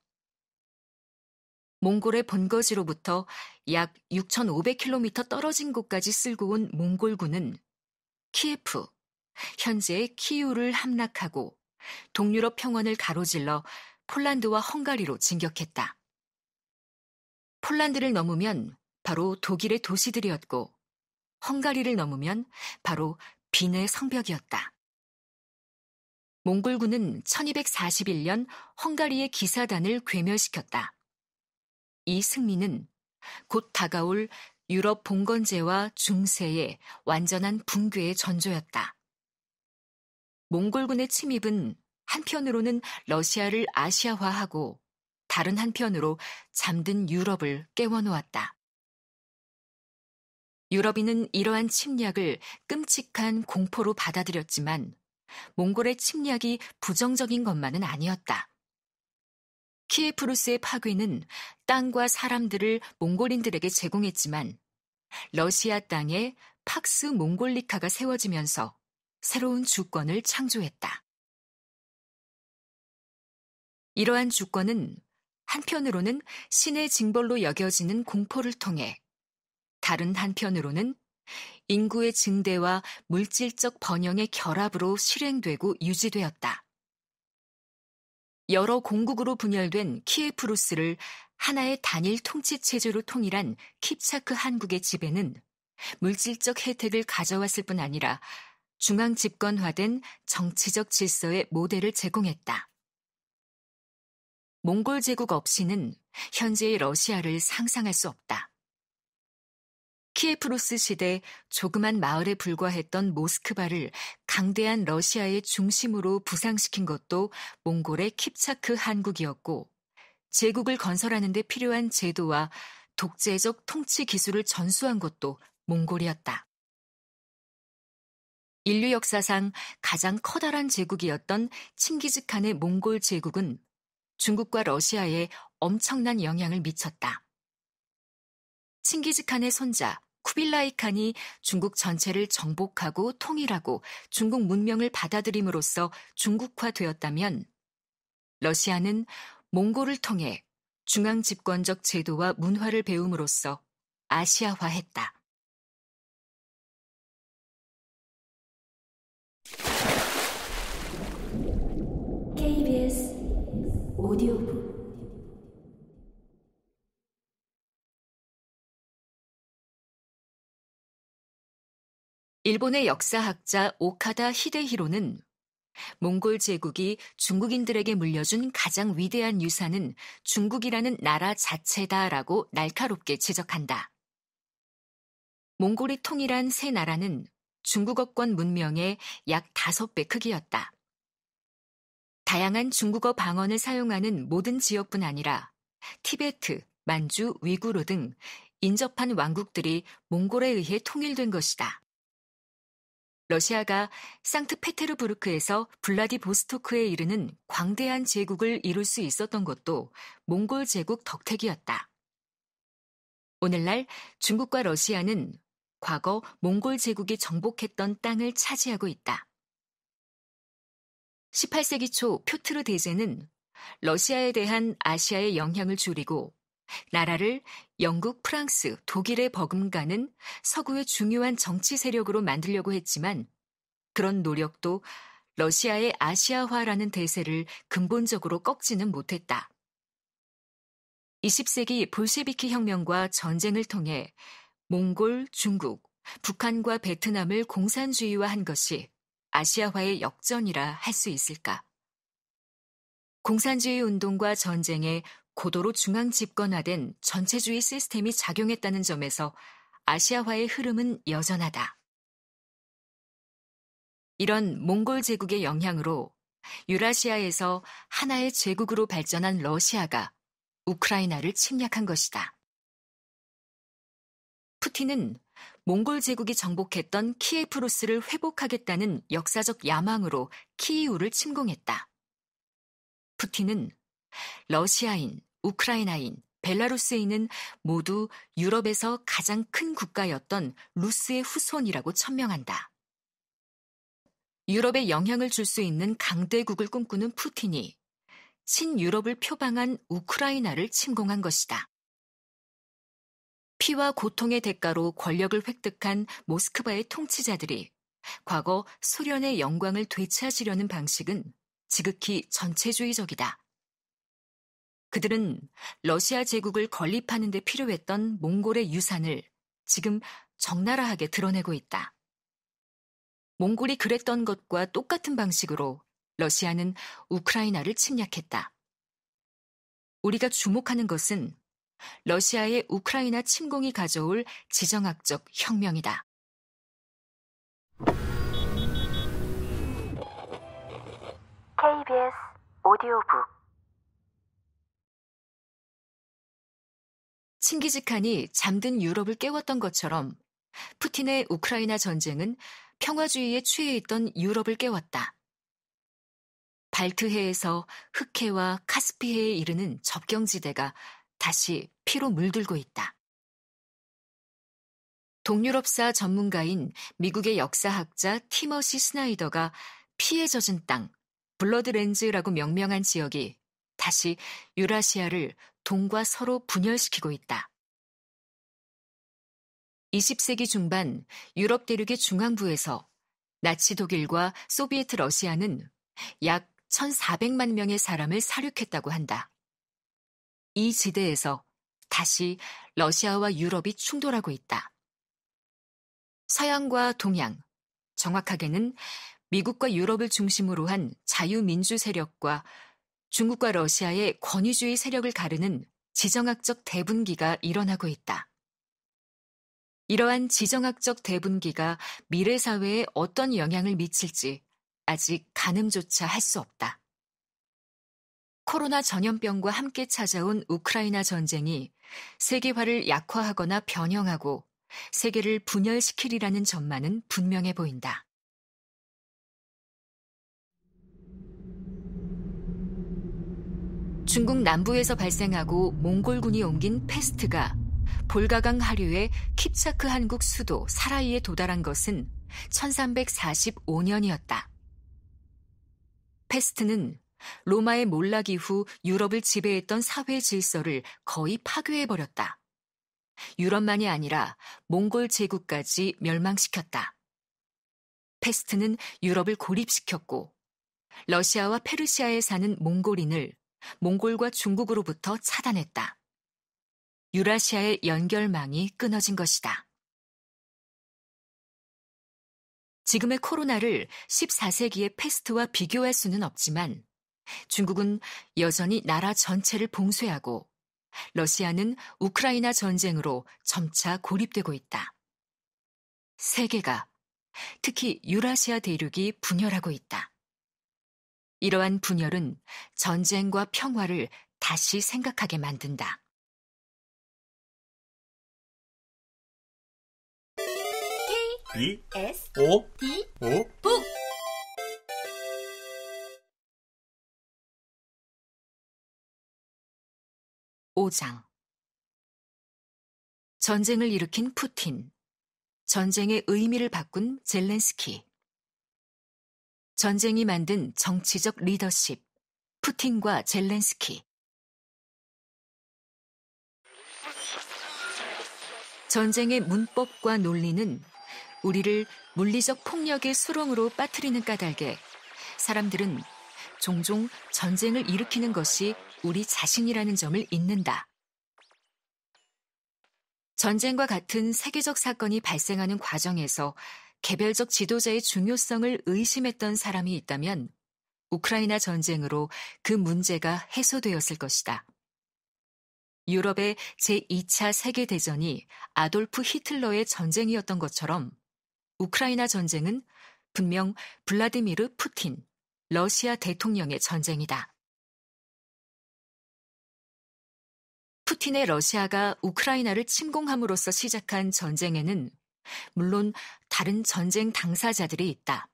몽골의 본거지로부터 약 6,500km 떨어진 곳까지 쓸고 온 몽골군은 키예프, 현재의 키우를 함락하고 동유럽 평원을 가로질러 폴란드와 헝가리로 진격했다. 폴란드를 넘으면 바로 독일의 도시들이었고 헝가리를 넘으면 바로 빈의 성벽이었다. 몽골군은 1241년 헝가리의 기사단을 괴멸시켰다. 이 승리는 곧 다가올 유럽 봉건제와 중세의 완전한 붕괴의 전조였다. 몽골군의 침입은 한편으로는 러시아를 아시아화하고 다른 한편으로 잠든 유럽을 깨워놓았다. 유럽인은 이러한 침략을 끔찍한 공포로 받아들였지만 몽골의 침략이 부정적인 것만은 아니었다. 키에프루스의 파괴는 땅과 사람들을 몽골인들에게 제공했지만 러시아 땅에 팍스 몽골리카가 세워지면서 새로운 주권을 창조했다. 이러한 주권은 한편으로는 신의 징벌로 여겨지는 공포를 통해 다른 한편으로는 인구의 증대와 물질적 번영의 결합으로 실행되고 유지되었다. 여러 공국으로 분열된 키에프루스를 하나의 단일 통치체제로 통일한 킵차크 한국의 지배는 물질적 혜택을 가져왔을 뿐 아니라 중앙 집권화된 정치적 질서의 모델을 제공했다. 몽골 제국 없이는 현재의 러시아를 상상할 수 없다. 키에프로스 시대 조그만 마을에 불과했던 모스크바를 강대한 러시아의 중심으로 부상시킨 것도 몽골의 킵차크 한국이었고, 제국을 건설하는 데 필요한 제도와 독재적 통치 기술을 전수한 것도 몽골이었다. 인류 역사상 가장 커다란 제국이었던 칭기즈칸의 몽골 제국은 중국과 러시아에 엄청난 영향을 미쳤다. 칭기즈칸의 손자 쿠빌라이 칸이 중국 전체를 정복하고 통일하고 중국 문명을 받아들임으로써 중국화되었다면 러시아는 몽골을 통해 중앙 집권적 제도와 문화를 배움으로써 아시아화했다. 오디오북 일본의 역사학자 오카다 히데히로는 몽골 제국이 중국인들에게 물려준 가장 위대한 유산은 중국이라는 나라 자체다라고 날카롭게 지적한다. 몽골이 통일한 세 나라는 중국어권 문명의 약 5배 크기였다. 다양한 중국어 방언을 사용하는 모든 지역뿐 아니라 티베트, 만주, 위구르 등 인접한 왕국들이 몽골에 의해 통일된 것이다. 러시아가 상트페테르부르크에서 블라디보스토크에 이르는 광대한 제국을 이룰 수 있었던 것도 몽골 제국 덕택이었다. 오늘날 중국과 러시아는 과거 몽골 제국이 정복했던 땅을 차지하고 있다. 18세기 초 표트르 대제는 러시아에 대한 아시아의 영향을 줄이고 나라를 영국, 프랑스, 독일에 버금가는 서구의 중요한 정치 세력으로 만들려고 했지만 그런 노력도 러시아의 아시아화라는 대세를 근본적으로 꺾지는 못했다. 20세기 볼셰비키 혁명과 전쟁을 통해 몽골, 중국, 북한과 베트남을 공산주의화한 것이 아시아화의 역전이라 할 수 있을까? 공산주의 운동과 전쟁에 고도로 중앙 집권화된 전체주의 시스템이 작용했다는 점에서 아시아화의 흐름은 여전하다. 이런 몽골 제국의 영향으로 유라시아에서 하나의 제국으로 발전한 러시아가 우크라이나를 침략한 것이다. 푸틴은 몽골 제국이 정복했던 키에프루스를 회복하겠다는 역사적 야망으로 키이우를 침공했다. 푸틴은 러시아인, 우크라이나인, 벨라루스인은 모두 유럽에서 가장 큰 국가였던 루스의 후손이라고 천명한다. 유럽에 영향을 줄 수 있는 강대국을 꿈꾸는 푸틴이 신유럽을 표방한 우크라이나를 침공한 것이다. 피와 고통의 대가로 권력을 획득한 모스크바의 통치자들이 과거 소련의 영광을 되찾으려는 방식은 지극히 전체주의적이다. 그들은 러시아 제국을 건립하는 데 필요했던 몽골의 유산을 지금 적나라하게 드러내고 있다. 몽골이 그랬던 것과 똑같은 방식으로 러시아는 우크라이나를 침략했다. 우리가 주목하는 것은 러시아의 우크라이나 침공이 가져올 지정학적 혁명이다. 오디오북 칭기즈칸이 잠든 유럽을 깨웠던 것처럼 푸틴의 우크라이나 전쟁은 평화주의에 취해 있던 유럽을 깨웠다. 발트해에서 흑해와 카스피해에 이르는 접경지대가 다시 피로 물들고 있다. 동유럽사 전문가인 미국의 역사학자 티머시 스나이더가 피에 젖은 땅, 블러드렌즈라고 명명한 지역이 다시 유라시아를 동과 서로 분열시키고 있다. 20세기 중반 유럽 대륙의 중앙부에서 나치 독일과 소비에트 러시아는 약 1,400만 명의 사람을 사륙했다고 한다. 이 지대에서 다시 러시아와 유럽이 충돌하고 있다. 서양과 동양, 정확하게는 미국과 유럽을 중심으로 한 자유민주 세력과 중국과 러시아의 권위주의 세력을 가르는 지정학적 대분기가 일어나고 있다. 이러한 지정학적 대분기가 미래 사회에 어떤 영향을 미칠지 아직 가늠조차 할 수 없다. 코로나 전염병과 함께 찾아온 우크라이나 전쟁이 세계화를 약화하거나 변형하고 세계를 분열시키리라는 전망은 분명해 보인다. 중국 남부에서 발생하고 몽골군이 옮긴 페스트가 볼가강 하류의 킵차크 한국 수도 사라이에 도달한 것은 1345년이었다. 페스트는 로마의 몰락 이후 유럽을 지배했던 사회 질서를 거의 파괴해버렸다. 유럽만이 아니라 몽골 제국까지 멸망시켰다. 패스트는 유럽을 고립시켰고 러시아와 페르시아에 사는 몽골인을 몽골과 중국으로부터 차단했다. 유라시아의 연결망이 끊어진 것이다. 지금의 코로나를 14세기의 패스트와 비교할 수는 없지만 중국은 여전히 나라 전체를 봉쇄하고 러시아는 우크라이나 전쟁으로 점차 고립되고 있다. 세계가 특히 유라시아 대륙이 분열하고 있다. 이러한 분열은 전쟁과 평화를 다시 생각하게 만든다. K S O D O 북 5장 전쟁을 일으킨 푸틴 전쟁의 의미를 바꾼 젤렌스키 전쟁이 만든 정치적 리더십 푸틴과 젤렌스키 전쟁의 문법과 논리는 우리를 물리적 폭력의 수렁으로 빠뜨리는 까닭에 사람들은 종종 전쟁을 일으키는 것이 우리 자신이라는 점을 잊는다. 전쟁과 같은 세계적 사건이 발생하는 과정에서 개별적 지도자의 중요성을 의심했던 사람이 있다면 우크라이나 전쟁으로 그 문제가 해소되었을 것이다. 유럽의 제2차 세계대전이 아돌프 히틀러의 전쟁이었던 것처럼 우크라이나 전쟁은 분명 블라디미르 푸틴, 러시아 대통령의 전쟁이다. 푸틴의 러시아가 우크라이나를 침공함으로써 시작한 전쟁에는 물론 다른 전쟁 당사자들이 있다.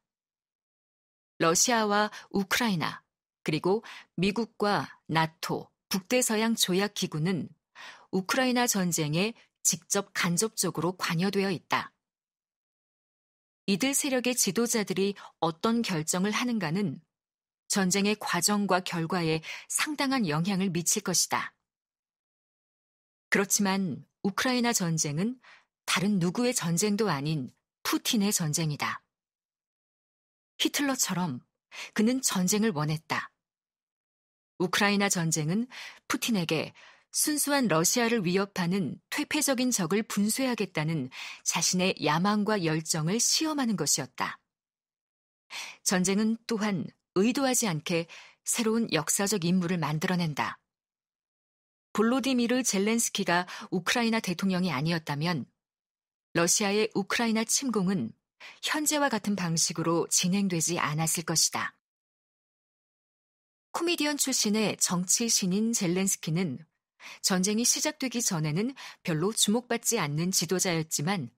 러시아와 우크라이나, 그리고 미국과 나토, 북대서양 조약기구는 우크라이나 전쟁에 직접 간접적으로 관여되어 있다. 이들 세력의 지도자들이 어떤 결정을 하는가는 전쟁의 과정과 결과에 상당한 영향을 미칠 것이다. 그렇지만 우크라이나 전쟁은 다른 누구의 전쟁도 아닌 푸틴의 전쟁이다. 히틀러처럼 그는 전쟁을 원했다. 우크라이나 전쟁은 푸틴에게 순수한 러시아를 위협하는 퇴폐적인 적을 분쇄하겠다는 자신의 야망과 열정을 시험하는 것이었다. 전쟁은 또한 의도하지 않게 새로운 역사적 인물을 만들어낸다. 볼로디미르 젤렌스키가 우크라이나 대통령이 아니었다면 러시아의 우크라이나 침공은 현재와 같은 방식으로 진행되지 않았을 것이다. 코미디언 출신의 정치 신인 젤렌스키는 전쟁이 시작되기 전에는 별로 주목받지 않는 지도자였지만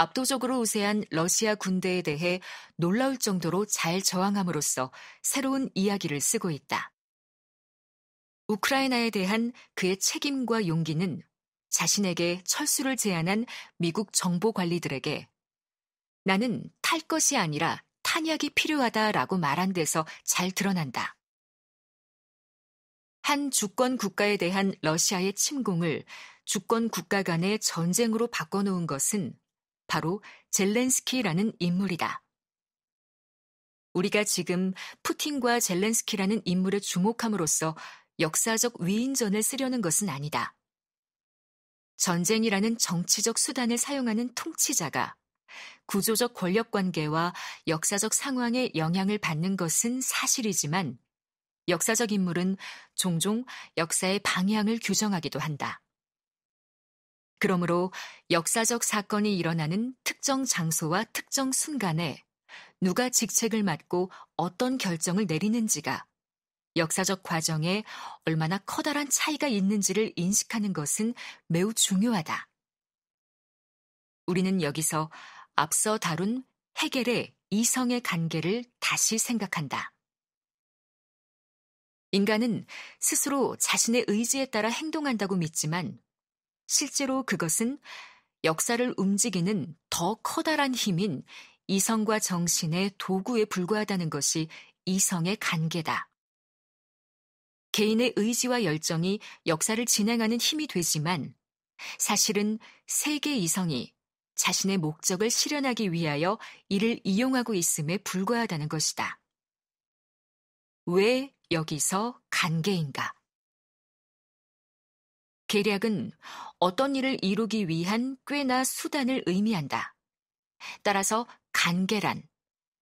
압도적으로 우세한 러시아 군대에 대해 놀라울 정도로 잘 저항함으로써 새로운 이야기를 쓰고 있다. 우크라이나에 대한 그의 책임과 용기는 자신에게 철수를 제안한 미국 정보 관리들에게 나는 탈 것이 아니라 탄약이 필요하다라고 말한 데서 잘 드러난다. 한 주권 국가에 대한 러시아의 침공을 주권 국가 간의 전쟁으로 바꿔놓은 것은 바로 젤렌스키라는 인물이다. 우리가 지금 푸틴과 젤렌스키라는 인물에 주목함으로써 역사적 위인전을 쓰려는 것은 아니다. 전쟁이라는 정치적 수단을 사용하는 통치자가 구조적 권력 관계와 역사적 상황에 영향을 받는 것은 사실이지만 역사적 인물은 종종 역사의 방향을 규정하기도 한다. 그러므로 역사적 사건이 일어나는 특정 장소와 특정 순간에 누가 직책을 맡고 어떤 결정을 내리는지가 역사적 과정에 얼마나 커다란 차이가 있는지를 인식하는 것은 매우 중요하다. 우리는 여기서 앞서 다룬 해겔의 이성의 관계를 다시 생각한다. 인간은 스스로 자신의 의지에 따라 행동한다고 믿지만 실제로 그것은 역사를 움직이는 더 커다란 힘인 이성과 정신의 도구에 불과하다는 것이 이성의 관계다. 개인의 의지와 열정이 역사를 진행하는 힘이 되지만 사실은 세계 이성이 자신의 목적을 실현하기 위하여 이를 이용하고 있음에 불과하다는 것이다. 왜 여기서 관계인가? 계략은 어떤 일을 이루기 위한 꾀나 수단을 의미한다. 따라서 간계란,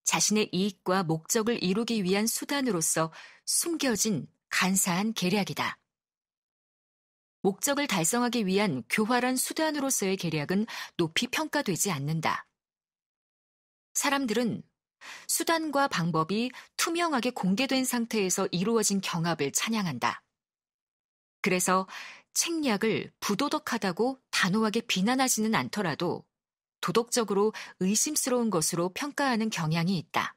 자신의 이익과 목적을 이루기 위한 수단으로서 숨겨진 간사한 계략이다. 목적을 달성하기 위한 교활한 수단으로서의 계략은 높이 평가되지 않는다. 사람들은 수단과 방법이 투명하게 공개된 상태에서 이루어진 경합을 찬양한다. 그래서 책략을 부도덕하다고 단호하게 비난하지는 않더라도 도덕적으로 의심스러운 것으로 평가하는 경향이 있다.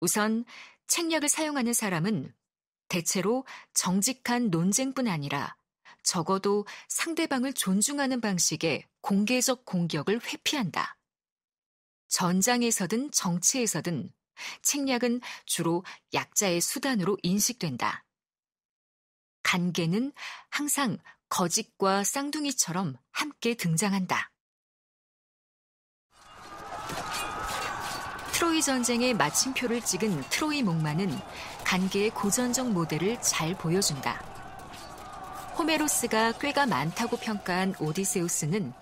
우선 책략을 사용하는 사람은 대체로 정직한 논쟁뿐 아니라 적어도 상대방을 존중하는 방식의 공개적 공격을 회피한다. 전장에서든 정치에서든 책략은 주로 약자의 수단으로 인식된다. 간계는 항상 거짓과 쌍둥이처럼 함께 등장한다. 트로이 전쟁의 마침표를 찍은 트로이 목마는 관계의 고전적 모델을 잘 보여준다. 호메로스가 꾀가 많다고 평가한 오디세우스는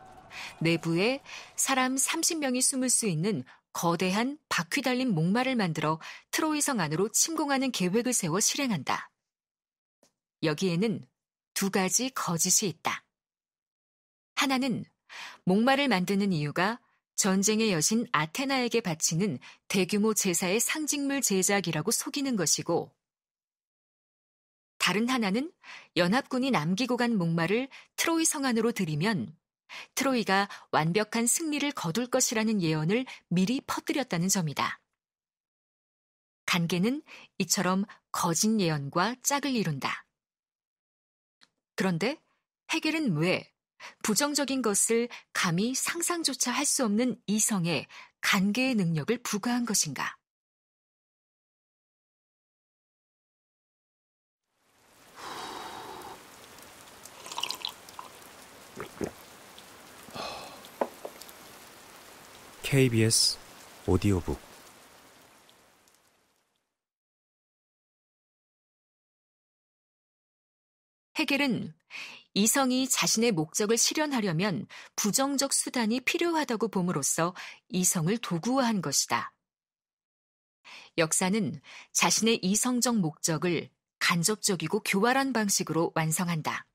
내부에 사람 30명이 숨을 수 있는 거대한 바퀴 달린 목마를 만들어 트로이성 안으로 침공하는 계획을 세워 실행한다. 여기에는 두 가지 거짓이 있다. 하나는 목마를 만드는 이유가 전쟁의 여신 아테나에게 바치는 대규모 제사의 상징물 제작이라고 속이는 것이고, 다른 하나는 연합군이 남기고 간 목마를 트로이 성안으로 들이면 트로이가 완벽한 승리를 거둘 것이라는 예언을 미리 퍼뜨렸다는 점이다. 관계는 이처럼 거짓 예언과 짝을 이룬다. 그런데 해결은왜 부정적인 것을 감히 상상조차 할 수 없는 이성에 관계의 능력을 부과한 것인가? KBS 오디오북 헤겔은 이성이 자신의 목적을 실현하려면 부정적 수단이 필요하다고 봄으로써 이성을 도구화한 것이다. 역사는 자신의 이성적 목적을 간접적이고 교활한 방식으로 완성한다.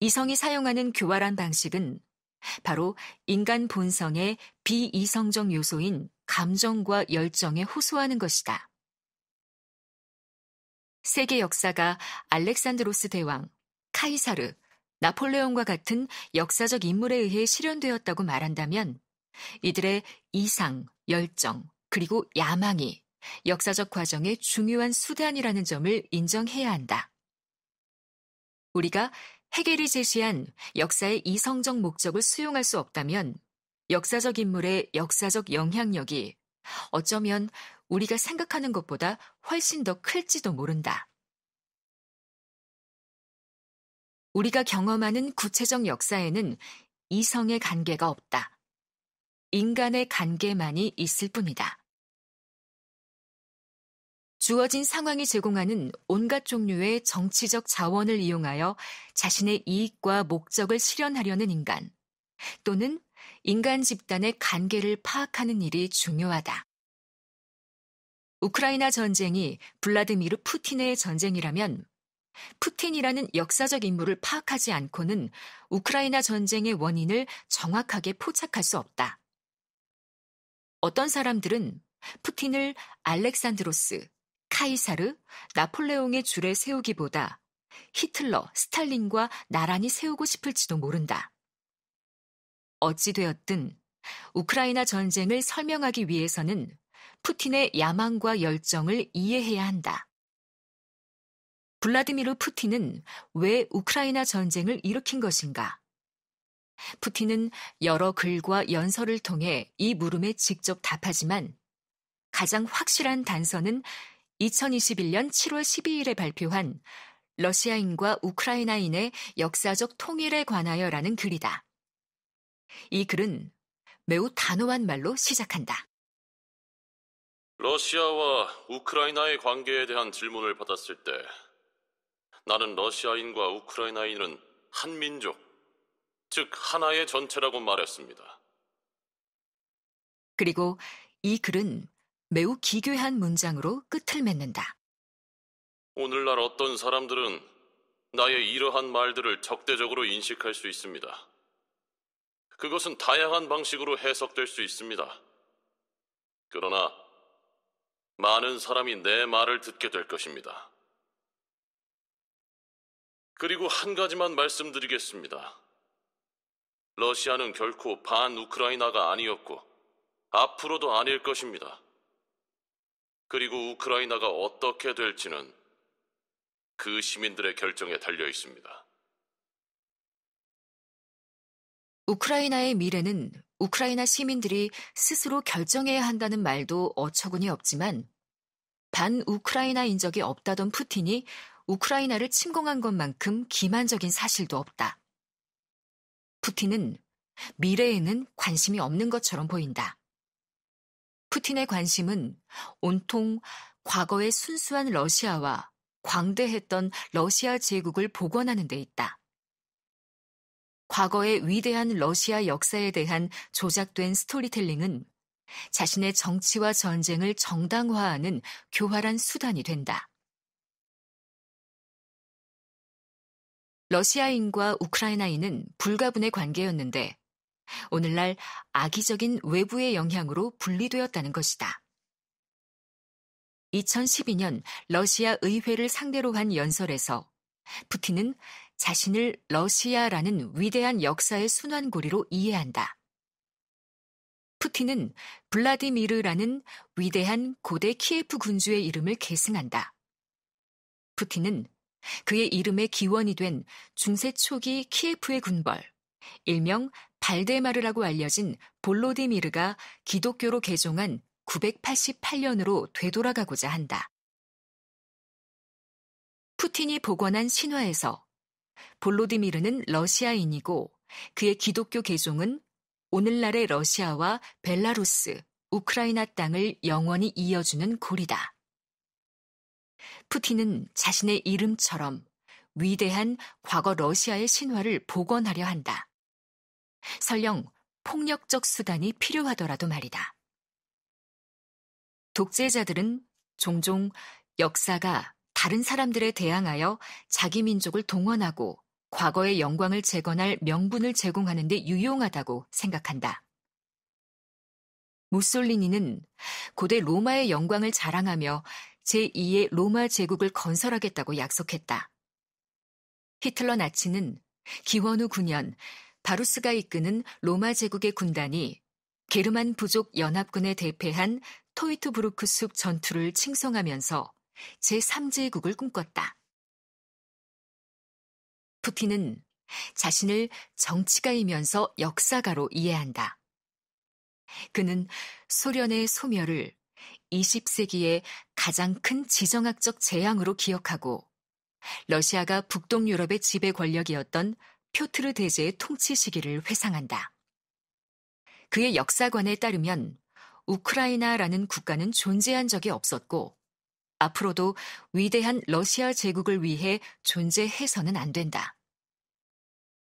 이성이 사용하는 교활한 방식은 바로 인간 본성의 비이성적 요소인 감정과 열정에 호소하는 것이다. 세계 역사가 알렉산드로스 대왕, 카이사르, 나폴레옹과 같은 역사적 인물에 의해 실현되었다고 말한다면 이들의 이상, 열정, 그리고 야망이 역사적 과정의 중요한 수단이라는 점을 인정해야 한다. 우리가 헤겔이 제시한 역사의 이성적 목적을 수용할 수 없다면 역사적 인물의 역사적 영향력이 어쩌면 우리가 생각하는 것보다 훨씬 더 클지도 모른다. 우리가 경험하는 구체적 역사에는 이성의 관계가 없다. 인간의 관계만이 있을 뿐이다. 주어진 상황이 제공하는 온갖 종류의 정치적 자원을 이용하여 자신의 이익과 목적을 실현하려는 인간 또는 인간 집단의 관계를 파악하는 일이 중요하다. 우크라이나 전쟁이 블라드미르 푸틴의 전쟁이라면 푸틴이라는 역사적 인물을 파악하지 않고는 우크라이나 전쟁의 원인을 정확하게 포착할 수 없다. 어떤 사람들은 푸틴을 알렉산드로스, 카이사르, 나폴레옹의 줄에 세우기보다 히틀러, 스탈린과 나란히 세우고 싶을지도 모른다. 어찌되었든 우크라이나 전쟁을 설명하기 위해서는 푸틴의 야망과 열정을 이해해야 한다. 블라디미르 푸틴은 왜 우크라이나 전쟁을 일으킨 것인가? 푸틴은 여러 글과 연설을 통해 이 물음에 직접 답하지만 가장 확실한 단서는 2021년 7월 12일에 발표한 러시아인과 우크라이나인의 역사적 통일에 관하여라는 글이다. 이 글은 매우 단호한 말로 시작한다. 러시아와 우크라이나의 관계에 대한 질문을 받았을 때 나는 러시아인과 우크라이나인은 한 민족, 즉 하나의 전체라고 말했습니다. 그리고 이 글은 매우 기괴한 문장으로 끝을 맺는다. 오늘날 어떤 사람들은 나의 이러한 말들을 적대적으로 인식할 수 있습니다. 그것은 다양한 방식으로 해석될 수 있습니다. 그러나 많은 사람이 내 말을 듣게 될 것입니다. 그리고 한 가지만 말씀드리겠습니다. 러시아는 결코 반 우크라이나가 아니었고, 앞으로도 아닐 것입니다. 그리고 우크라이나가 어떻게 될지는 그 시민들의 결정에 달려 있습니다. 우크라이나의 미래는 우크라이나 시민들이 스스로 결정해야 한다는 말도 어처구니 없지만 반 우크라이나인 적이 없다던 푸틴이 우크라이나를 침공한 것만큼 기만적인 사실도 없다. 푸틴은 미래에는 관심이 없는 것처럼 보인다. 푸틴의 관심은 온통 과거의 순수한 러시아와 광대했던 러시아 제국을 복원하는 데 있다. 과거의 위대한 러시아 역사에 대한 조작된 스토리텔링은 자신의 정치와 전쟁을 정당화하는 교활한 수단이 된다. 러시아인과 우크라이나인은 불가분의 관계였는데 오늘날 악의적인 외부의 영향으로 분리되었다는 것이다. 2012년 러시아 의회를 상대로 한 연설에서 푸틴은 자신을 러시아라는 위대한 역사의 순환고리로 이해한다. 푸틴은 블라디미르라는 위대한 고대 키예프 군주의 이름을 계승한다. 푸틴은 그의 이름의 기원이 된 중세 초기 키예프의 군벌, 일명 발데마르라고 알려진 볼로디미르가 기독교로 개종한 988년으로 되돌아가고자 한다. 푸틴이 복원한 신화에서 볼로디미르는 러시아인이고 그의 기독교 계종은 오늘날의 러시아와 벨라루스, 우크라이나 땅을 영원히 이어주는 고리다. 푸틴은 자신의 이름처럼 위대한 과거 러시아의 신화를 복원하려 한다. 설령 폭력적 수단이 필요하더라도 말이다. 독재자들은 종종 역사가 다른 사람들에 대항하여 자기 민족을 동원하고 과거의 영광을 재건할 명분을 제공하는 데 유용하다고 생각한다. 무솔리니는 고대 로마의 영광을 자랑하며 제2의 로마 제국을 건설하겠다고 약속했다. 히틀러 나치는 기원 후 9년 바루스가 이끄는 로마 제국의 군단이 게르만 부족 연합군에 대패한 토이트부르크숲 전투를 칭송하면서 제3제국을 꿈꿨다. 푸피는 자신을 정치가이면서 역사가로 이해한다. 그는 소련의 소멸을 20세기의 가장 큰 지정학적 재앙으로 기억하고 러시아가 북동 유럽의 지배 권력이었던 표트르 대제의 통치 시기를 회상한다. 그의 역사관에 따르면 우크라이나라는 국가는 존재한 적이 없었고 앞으로도 위대한 러시아 제국을 위해 존재해서는 안 된다.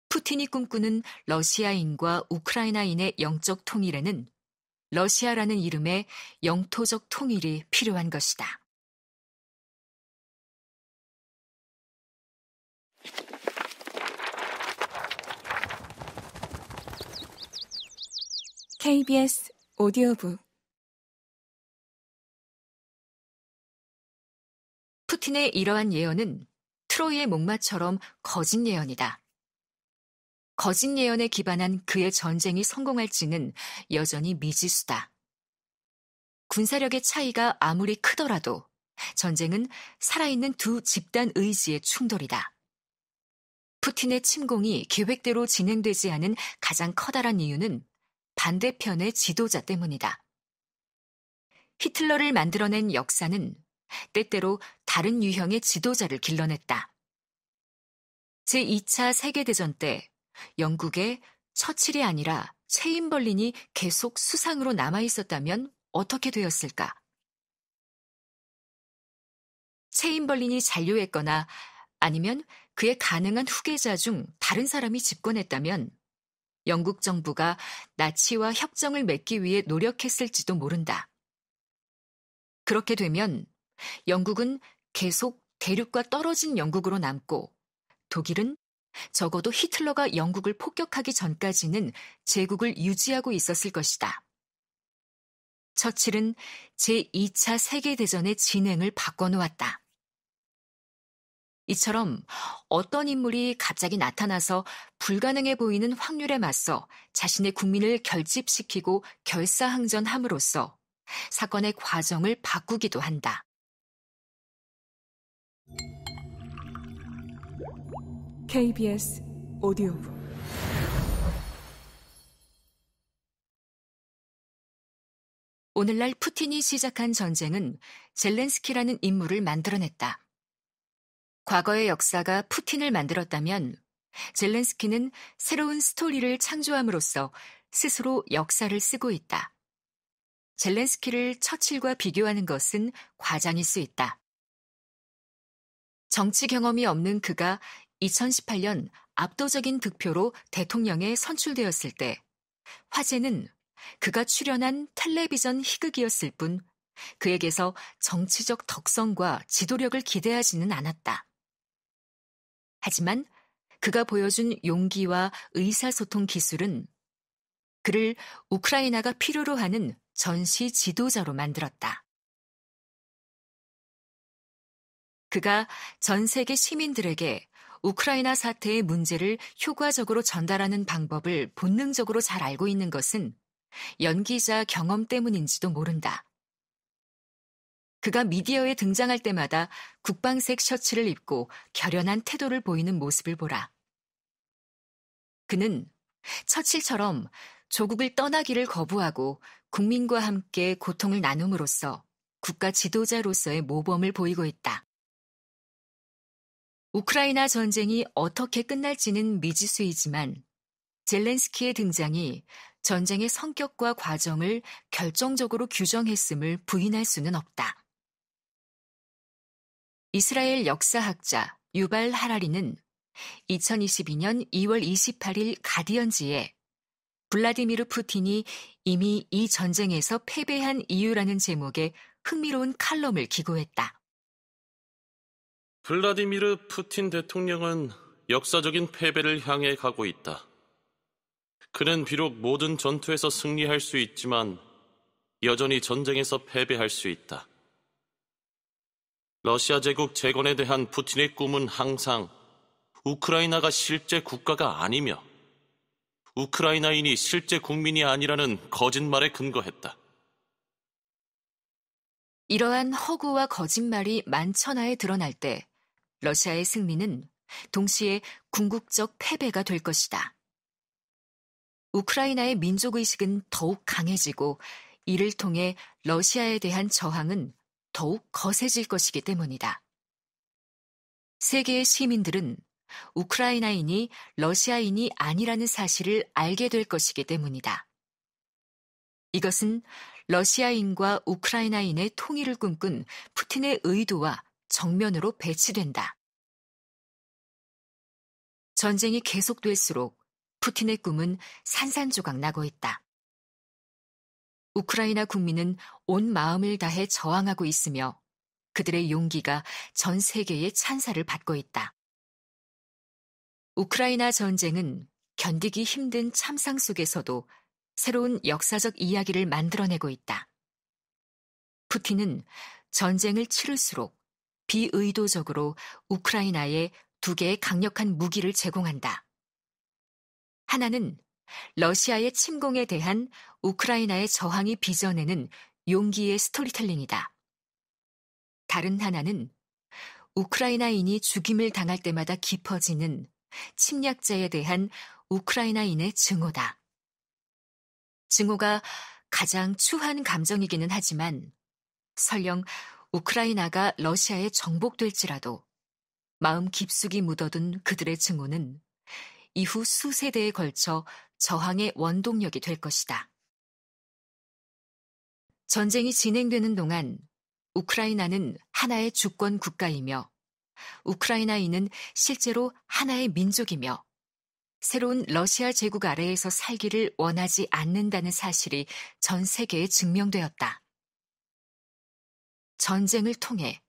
푸틴이 꿈꾸는 러시아인과 우크라이나인의 영적 통일에는 러시아라는 이름의 영토적 통일이 필요한 것이다. 오디오북 푸틴의 이러한 예언은 트로이의 목마처럼 거짓 예언이다. 거짓 예언에 기반한 그의 전쟁이 성공할지는 여전히 미지수다. 군사력의 차이가 아무리 크더라도 전쟁은 살아있는 두 집단 의지의 충돌이다. 푸틴의 침공이 계획대로 진행되지 않은 가장 커다란 이유는 반대편의 지도자 때문이다. 히틀러를 만들어낸 역사는 때때로 다른 유형의 지도자를 길러냈다. 제2차 세계대전 때 영국의 처칠이 아니라 체인벌린이 계속 수상으로 남아 있었다면 어떻게 되었을까? 체인벌린이 잔류했거나 아니면 그의 가능한 후계자 중 다른 사람이 집권했다면 영국 정부가 나치와 협정을 맺기 위해 노력했을지도 모른다. 그렇게 되면 영국은 계속 대륙과 떨어진 영국으로 남고 독일은 적어도 히틀러가 영국을 폭격하기 전까지는 제국을 유지하고 있었을 것이다. 처칠은 제2차 세계대전의 진행을 바꿔놓았다. 이처럼 어떤 인물이 갑자기 나타나서 불가능해 보이는 확률에 맞서 자신의 국민을 결집시키고 결사항전함으로써 사건의 과정을 바꾸기도 한다. KBS 오디오북 오늘날 푸틴이 시작한 전쟁은 젤렌스키라는 인물을 만들어냈다. 과거의 역사가 푸틴을 만들었다면 젤렌스키는 새로운 스토리를 창조함으로써 스스로 역사를 쓰고 있다. 젤렌스키를 처칠과 비교하는 것은 과장일 수 있다. 정치 경험이 없는 그가 2018년 압도적인 득표로 대통령에 선출되었을 때 화제는 그가 출연한 텔레비전 희극이었을 뿐 그에게서 정치적 덕성과 지도력을 기대하지는 않았다. 하지만 그가 보여준 용기와 의사소통 기술은 그를 우크라이나가 필요로 하는 전시 지도자로 만들었다. 그가 전 세계 시민들에게 우크라이나 사태의 문제를 효과적으로 전달하는 방법을 본능적으로 잘 알고 있는 것은 연기자 경험 때문인지도 모른다. 그가 미디어에 등장할 때마다 국방색 셔츠를 입고 결연한 태도를 보이는 모습을 보라. 그는 처칠처럼 조국을 떠나기를 거부하고 국민과 함께 고통을 나눔으로써 국가 지도자로서의 모범을 보이고 있다. 우크라이나 전쟁이 어떻게 끝날지는 미지수이지만 젤렌스키의 등장이 전쟁의 성격과 과정을 결정적으로 규정했음을 부인할 수는 없다. 이스라엘 역사학자 유발 하라리는 2022년 2월 28일 가디언지에 블라디미르 푸틴이 이미 이 전쟁에서 패배한 이유라는 제목의 흥미로운 칼럼을 기고했다. 블라디미르 푸틴 대통령은 역사적인 패배를 향해 가고 있다. 그는 비록 모든 전투에서 승리할 수 있지만 여전히 전쟁에서 패배할 수 있다. 러시아 제국 재건에 대한 푸틴의 꿈은 항상 우크라이나가 실제 국가가 아니며 우크라이나인이 실제 국민이 아니라는 거짓말에 근거했다. 이러한 허구와 거짓말이 만천하에 드러날 때 러시아의 승리는 동시에 궁극적 패배가 될 것이다. 우크라이나의 민족의식은 더욱 강해지고 이를 통해 러시아에 대한 저항은 더욱 거세질 것이기 때문이다. 세계의 시민들은 우크라이나인이 러시아인이 아니라는 사실을 알게 될 것이기 때문이다. 이것은 러시아인과 우크라이나인의 통일을 꿈꾼 푸틴의 의도와 정면으로 배치된다. 전쟁이 계속될수록 푸틴의 꿈은 산산조각 나고 있다. 우크라이나 국민은 온 마음을 다해 저항하고 있으며 그들의 용기가 전 세계의 찬사를 받고 있다. 우크라이나 전쟁은 견디기 힘든 참상 속에서도 새로운 역사적 이야기를 만들어내고 있다. 푸틴은 전쟁을 치를수록 비의도적으로 우크라이나에 두 개의 강력한 무기를 제공한다. 하나는 러시아의 침공에 대한 우크라이나의 저항이 빚어내는 용기의 스토리텔링이다. 다른 하나는 우크라이나인이 죽임을 당할 때마다 깊어지는 침략자에 대한 우크라이나인의 증오다. 증오가 가장 추한 감정이기는 하지만 설령 우크라이나가 러시아에 정복될지라도 마음 깊숙이 묻어둔 그들의 증오는 이후 수세대에 걸쳐 저항의 원동력이 될 것이다. 전쟁이 진행되는 동안 우크라이나는 하나의 주권 국가이며 우크라이나인은 실제로 하나의 민족이며 새로운 러시아 제국 아래에서 살기를 원하지 않는다는 사실이 전 세계에 증명되었다. 전쟁을 통해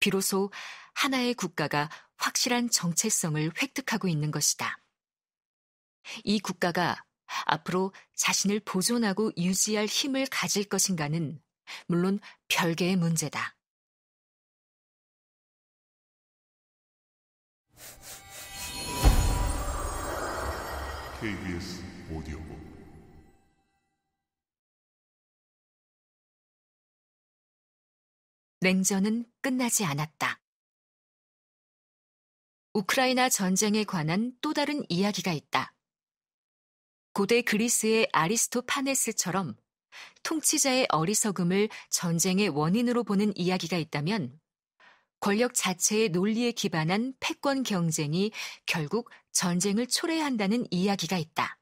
비로소 하나의 국가가 확실한 정체성을 획득하고 있는 것이다. 이 국가가 앞으로 자신을 보존하고 유지할 힘을 가질 것인가는 물론 별개의 문제다. 오디오북 냉전은 끝나지 않았다. 우크라이나 전쟁에 관한 또 다른 이야기가 있다. 고대 그리스의 아리스토파네스처럼 통치자의 어리석음을 전쟁의 원인으로 보는 이야기가 있다면 권력 자체의 논리에 기반한 패권 경쟁이 결국 전쟁을 초래한다는 이야기가 있다.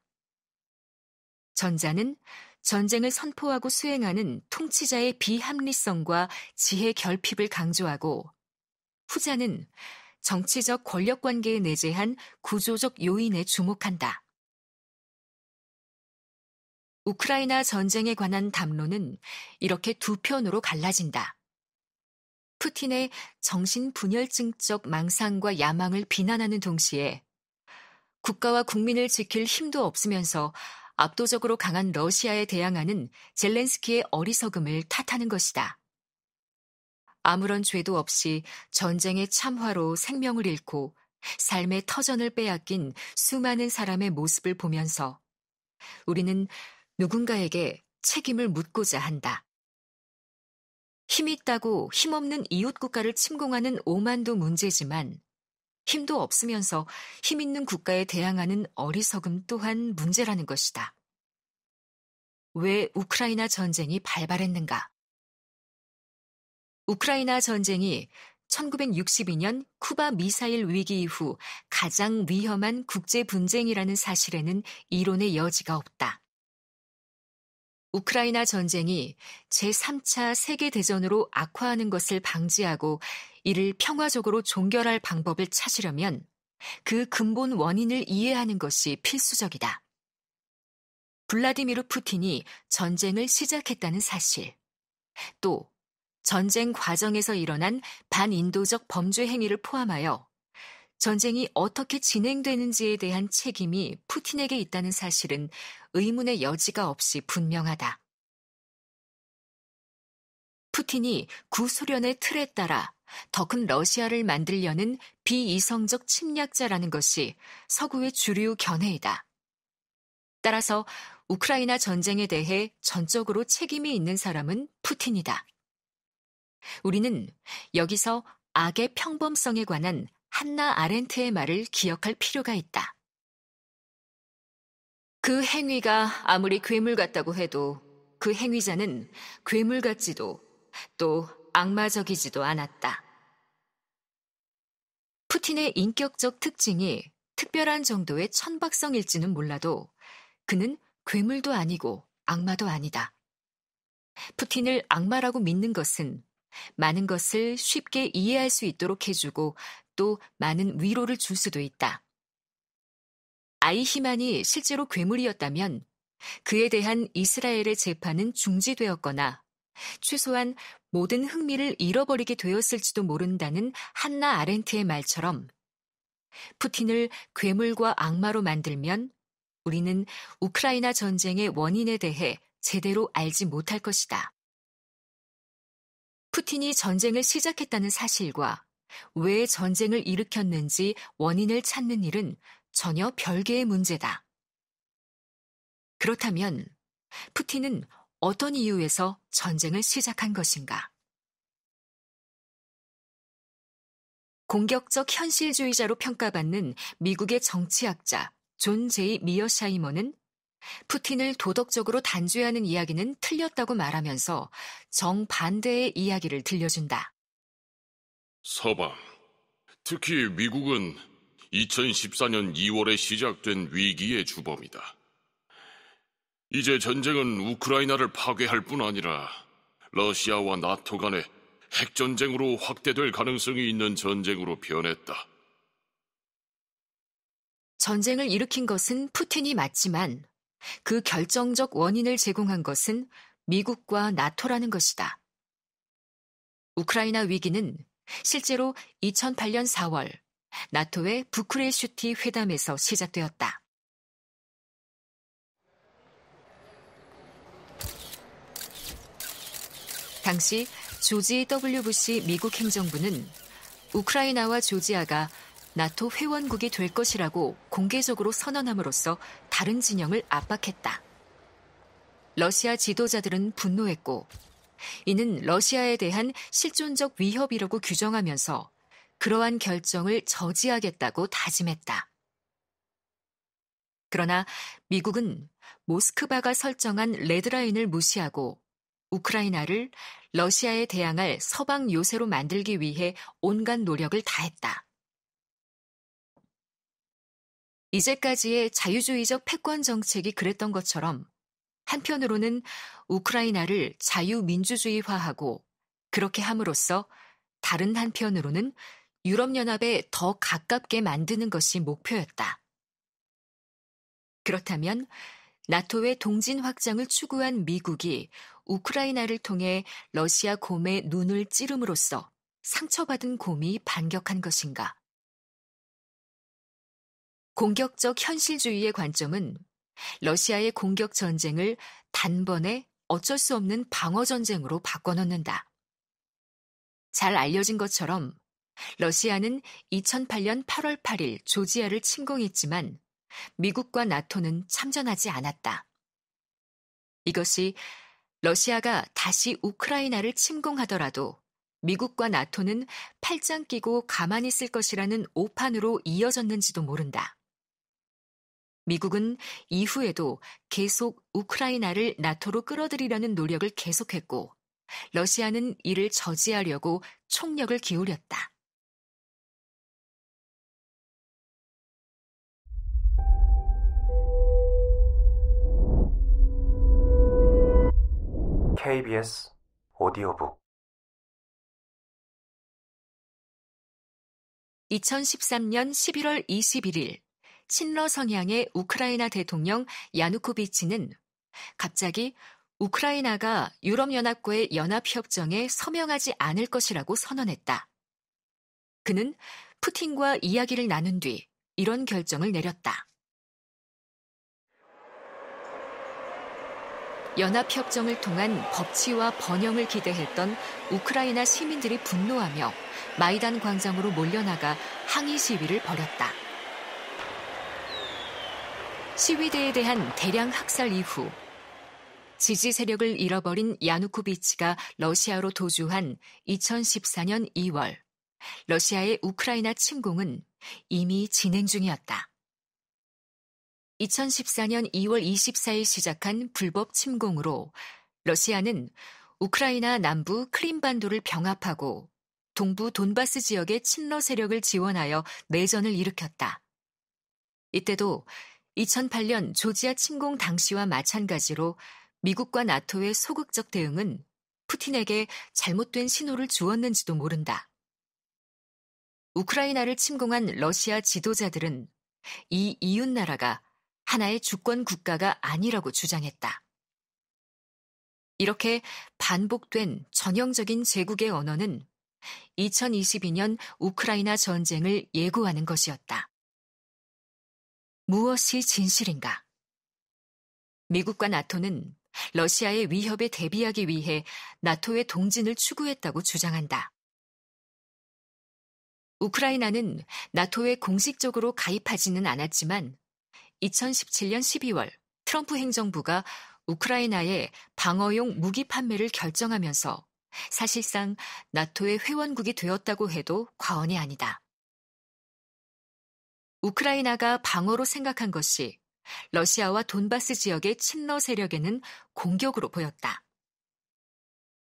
전자는 전쟁을 선포하고 수행하는 통치자의 비합리성과 지혜 결핍을 강조하고 후자는 정치적 권력 관계에 내재한 구조적 요인에 주목한다. 우크라이나 전쟁에 관한 담론은 이렇게 두 편으로 갈라진다. 푸틴의 정신분열증적 망상과 야망을 비난하는 동시에 국가와 국민을 지킬 힘도 없으면서 압도적으로 강한 러시아에 대항하는 젤렌스키의 어리석음을 탓하는 것이다. 아무런 죄도 없이 전쟁의 참화로 생명을 잃고 삶의 터전을 빼앗긴 수많은 사람의 모습을 보면서 우리는 누군가에게 책임을 묻고자 한다. 힘 있다고 힘없는 이웃 국가를 침공하는 오만도 문제지만 힘도 없으면서 힘 있는 국가에 대항하는 어리석음 또한 문제라는 것이다. 왜 우크라이나 전쟁이 발발했는가? 우크라이나 전쟁이 1962년 쿠바 미사일 위기 이후 가장 위험한 국제 분쟁이라는 사실에는 이론의 여지가 없다. 우크라이나 전쟁이 제3차 세계대전으로 악화하는 것을 방지하고 이를 평화적으로 종결할 방법을 찾으려면 그 근본 원인을 이해하는 것이 필수적이다. 블라디미르 푸틴이 전쟁을 시작했다는 사실, 또 전쟁 과정에서 일어난 반인도적 범죄 행위를 포함하여 전쟁이 어떻게 진행되는지에 대한 책임이 푸틴에게 있다는 사실은 의문의 여지가 없이 분명하다. 푸틴이 구소련의 틀에 따라 더 큰 러시아를 만들려는 비이성적 침략자라는 것이 서구의 주류 견해이다. 따라서 우크라이나 전쟁에 대해 전적으로 책임이 있는 사람은 푸틴이다. 우리는 여기서 악의 평범성에 관한 한나 아렌트의 말을 기억할 필요가 있다. 그 행위가 아무리 괴물 같다고 해도 그 행위자는 괴물 같지도 또 악마적이지도 않았다. 푸틴의 인격적 특징이 특별한 정도의 천박성일지는 몰라도 그는 괴물도 아니고 악마도 아니다. 푸틴을 악마라고 믿는 것은 많은 것을 쉽게 이해할 수 있도록 해주고 또 많은 위로를 줄 수도 있다. 아이히만이 실제로 괴물이었다면 그에 대한 이스라엘의 재판은 중지되었거나 최소한 모든 흥미를 잃어버리게 되었을지도 모른다는 한나 아렌트의 말처럼 푸틴을 괴물과 악마로 만들면 우리는 우크라이나 전쟁의 원인에 대해 제대로 알지 못할 것이다. 푸틴이 전쟁을 시작했다는 사실과 왜 전쟁을 일으켰는지 원인을 찾는 일은 전혀 별개의 문제다. 그렇다면 푸틴은 어떤 이유에서 전쟁을 시작한 것인가? 공격적 현실주의자로 평가받는 미국의 정치학자 존 제이 미어샤이머는 푸틴을 도덕적으로 단죄하는 이야기는 틀렸다고 말하면서 정반대의 이야기를 들려준다. 서방, 특히 미국은 2014년 2월에 시작된 위기의 주범이다. 이제 전쟁은 우크라이나를 파괴할 뿐 아니라 러시아와 나토 간의 핵전쟁으로 확대될 가능성이 있는 전쟁으로 변했다. 전쟁을 일으킨 것은 푸틴이 맞지만 그 결정적 원인을 제공한 것은 미국과 나토라는 것이다. 우크라이나 위기는 실제로 2008년 4월 나토의 부쿠레슈티 회담에서 시작되었다. 당시 조지 W. 부시 미국 행정부는 우크라이나와 조지아가 나토 회원국이 될 것이라고 공개적으로 선언함으로써 다른 진영을 압박했다. 러시아 지도자들은 분노했고 이는 러시아에 대한 실존적 위협이라고 규정하면서 그러한 결정을 저지하겠다고 다짐했다. 그러나 미국은 모스크바가 설정한 레드라인을 무시하고 우크라이나를 러시아에 대항할 서방 요새로 만들기 위해 온갖 노력을 다했다. 이제까지의 자유주의적 패권 정책이 그랬던 것처럼 한편으로는 우크라이나를 자유민주주의화하고 그렇게 함으로써 다른 한편으로는 유럽연합에 더 가깝게 만드는 것이 목표였다. 그렇다면 나토의 동진 확장을 추구한 미국이 우크라이나를 통해 러시아 곰의 눈을 찌름으로써 상처받은 곰이 반격한 것인가? 공격적 현실주의의 관점은 러시아의 공격 전쟁을 단번에 어쩔 수 없는 방어 전쟁으로 바꿔놓는다. 잘 알려진 것처럼 러시아는 2008년 8월 8일 조지아를 침공했지만 미국과 나토는 참전하지 않았다. 이것이 러시아가 다시 우크라이나를 침공하더라도 미국과 나토는 팔짱 끼고 가만히 있을 것이라는 오판으로 이어졌는지도 모른다. 미국은 이후에도 계속 우크라이나를 나토로 끌어들이려는 노력을 계속했고 러시아는 이를 저지하려고 총력을 기울였다. KBS 오디오북 2013년 11월 21일 친러 성향의 우크라이나 대통령 야누코비치는 갑자기 우크라이나가 유럽연합과의 연합협정에 서명하지 않을 것이라고 선언했다. 그는 푸틴과 이야기를 나눈 뒤 이런 결정을 내렸다. 연합협정을 통한 법치와 번영을 기대했던 우크라이나 시민들이 분노하며 마이단 광장으로 몰려나가 항의 시위를 벌였다. 시위대에 대한 대량 학살 이후 지지 세력을 잃어버린 야누코비치가 러시아로 도주한 2014년 2월 러시아의 우크라이나 침공은 이미 진행 중이었다. 2014년 2월 24일 시작한 불법 침공으로 러시아는 우크라이나 남부 크림반도를 병합하고 동부 돈바스 지역의 친러 세력을 지원하여 내전을 일으켰다. 이때도 2008년 조지아 침공 당시와 마찬가지로 미국과 나토의 소극적 대응은 푸틴에게 잘못된 신호를 주었는지도 모른다. 우크라이나를 침공한 러시아 지도자들은 이 이웃나라가 하나의 주권 국가가 아니라고 주장했다. 이렇게 반복된 전형적인 제국의 언어는 2022년 우크라이나 전쟁을 예고하는 것이었다. 무엇이 진실인가? 미국과 나토는 러시아의 위협에 대비하기 위해 나토의 동진을 추구했다고 주장한다. 우크라이나는 나토에 공식적으로 가입하지는 않았지만 2017년 12월 트럼프 행정부가 우크라이나에 방어용 무기 판매를 결정하면서 사실상 나토의 회원국이 되었다고 해도 과언이 아니다. 우크라이나가 방어로 생각한 것이 러시아와 돈바스 지역의 친러 세력에는 공격으로 보였다.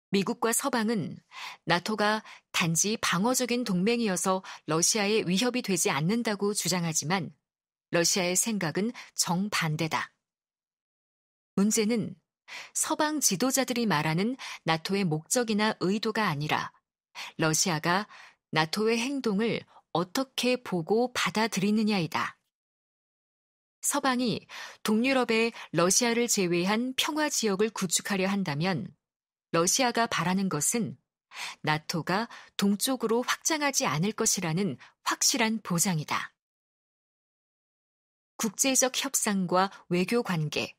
미국과 서방은 나토가 단지 방어적인 동맹이어서 러시아의 위협이 되지 않는다고 주장하지만 러시아의 생각은 정반대다. 문제는 서방 지도자들이 말하는 나토의 목적이나 의도가 아니라 러시아가 나토의 행동을 어떻게 보고 받아들이느냐이다. 서방이 동유럽의 러시아를 제외한 평화 지역을 구축하려 한다면 러시아가 바라는 것은 나토가 동쪽으로 확장하지 않을 것이라는 확실한 보장이다. 국제적 협상과 외교 관계,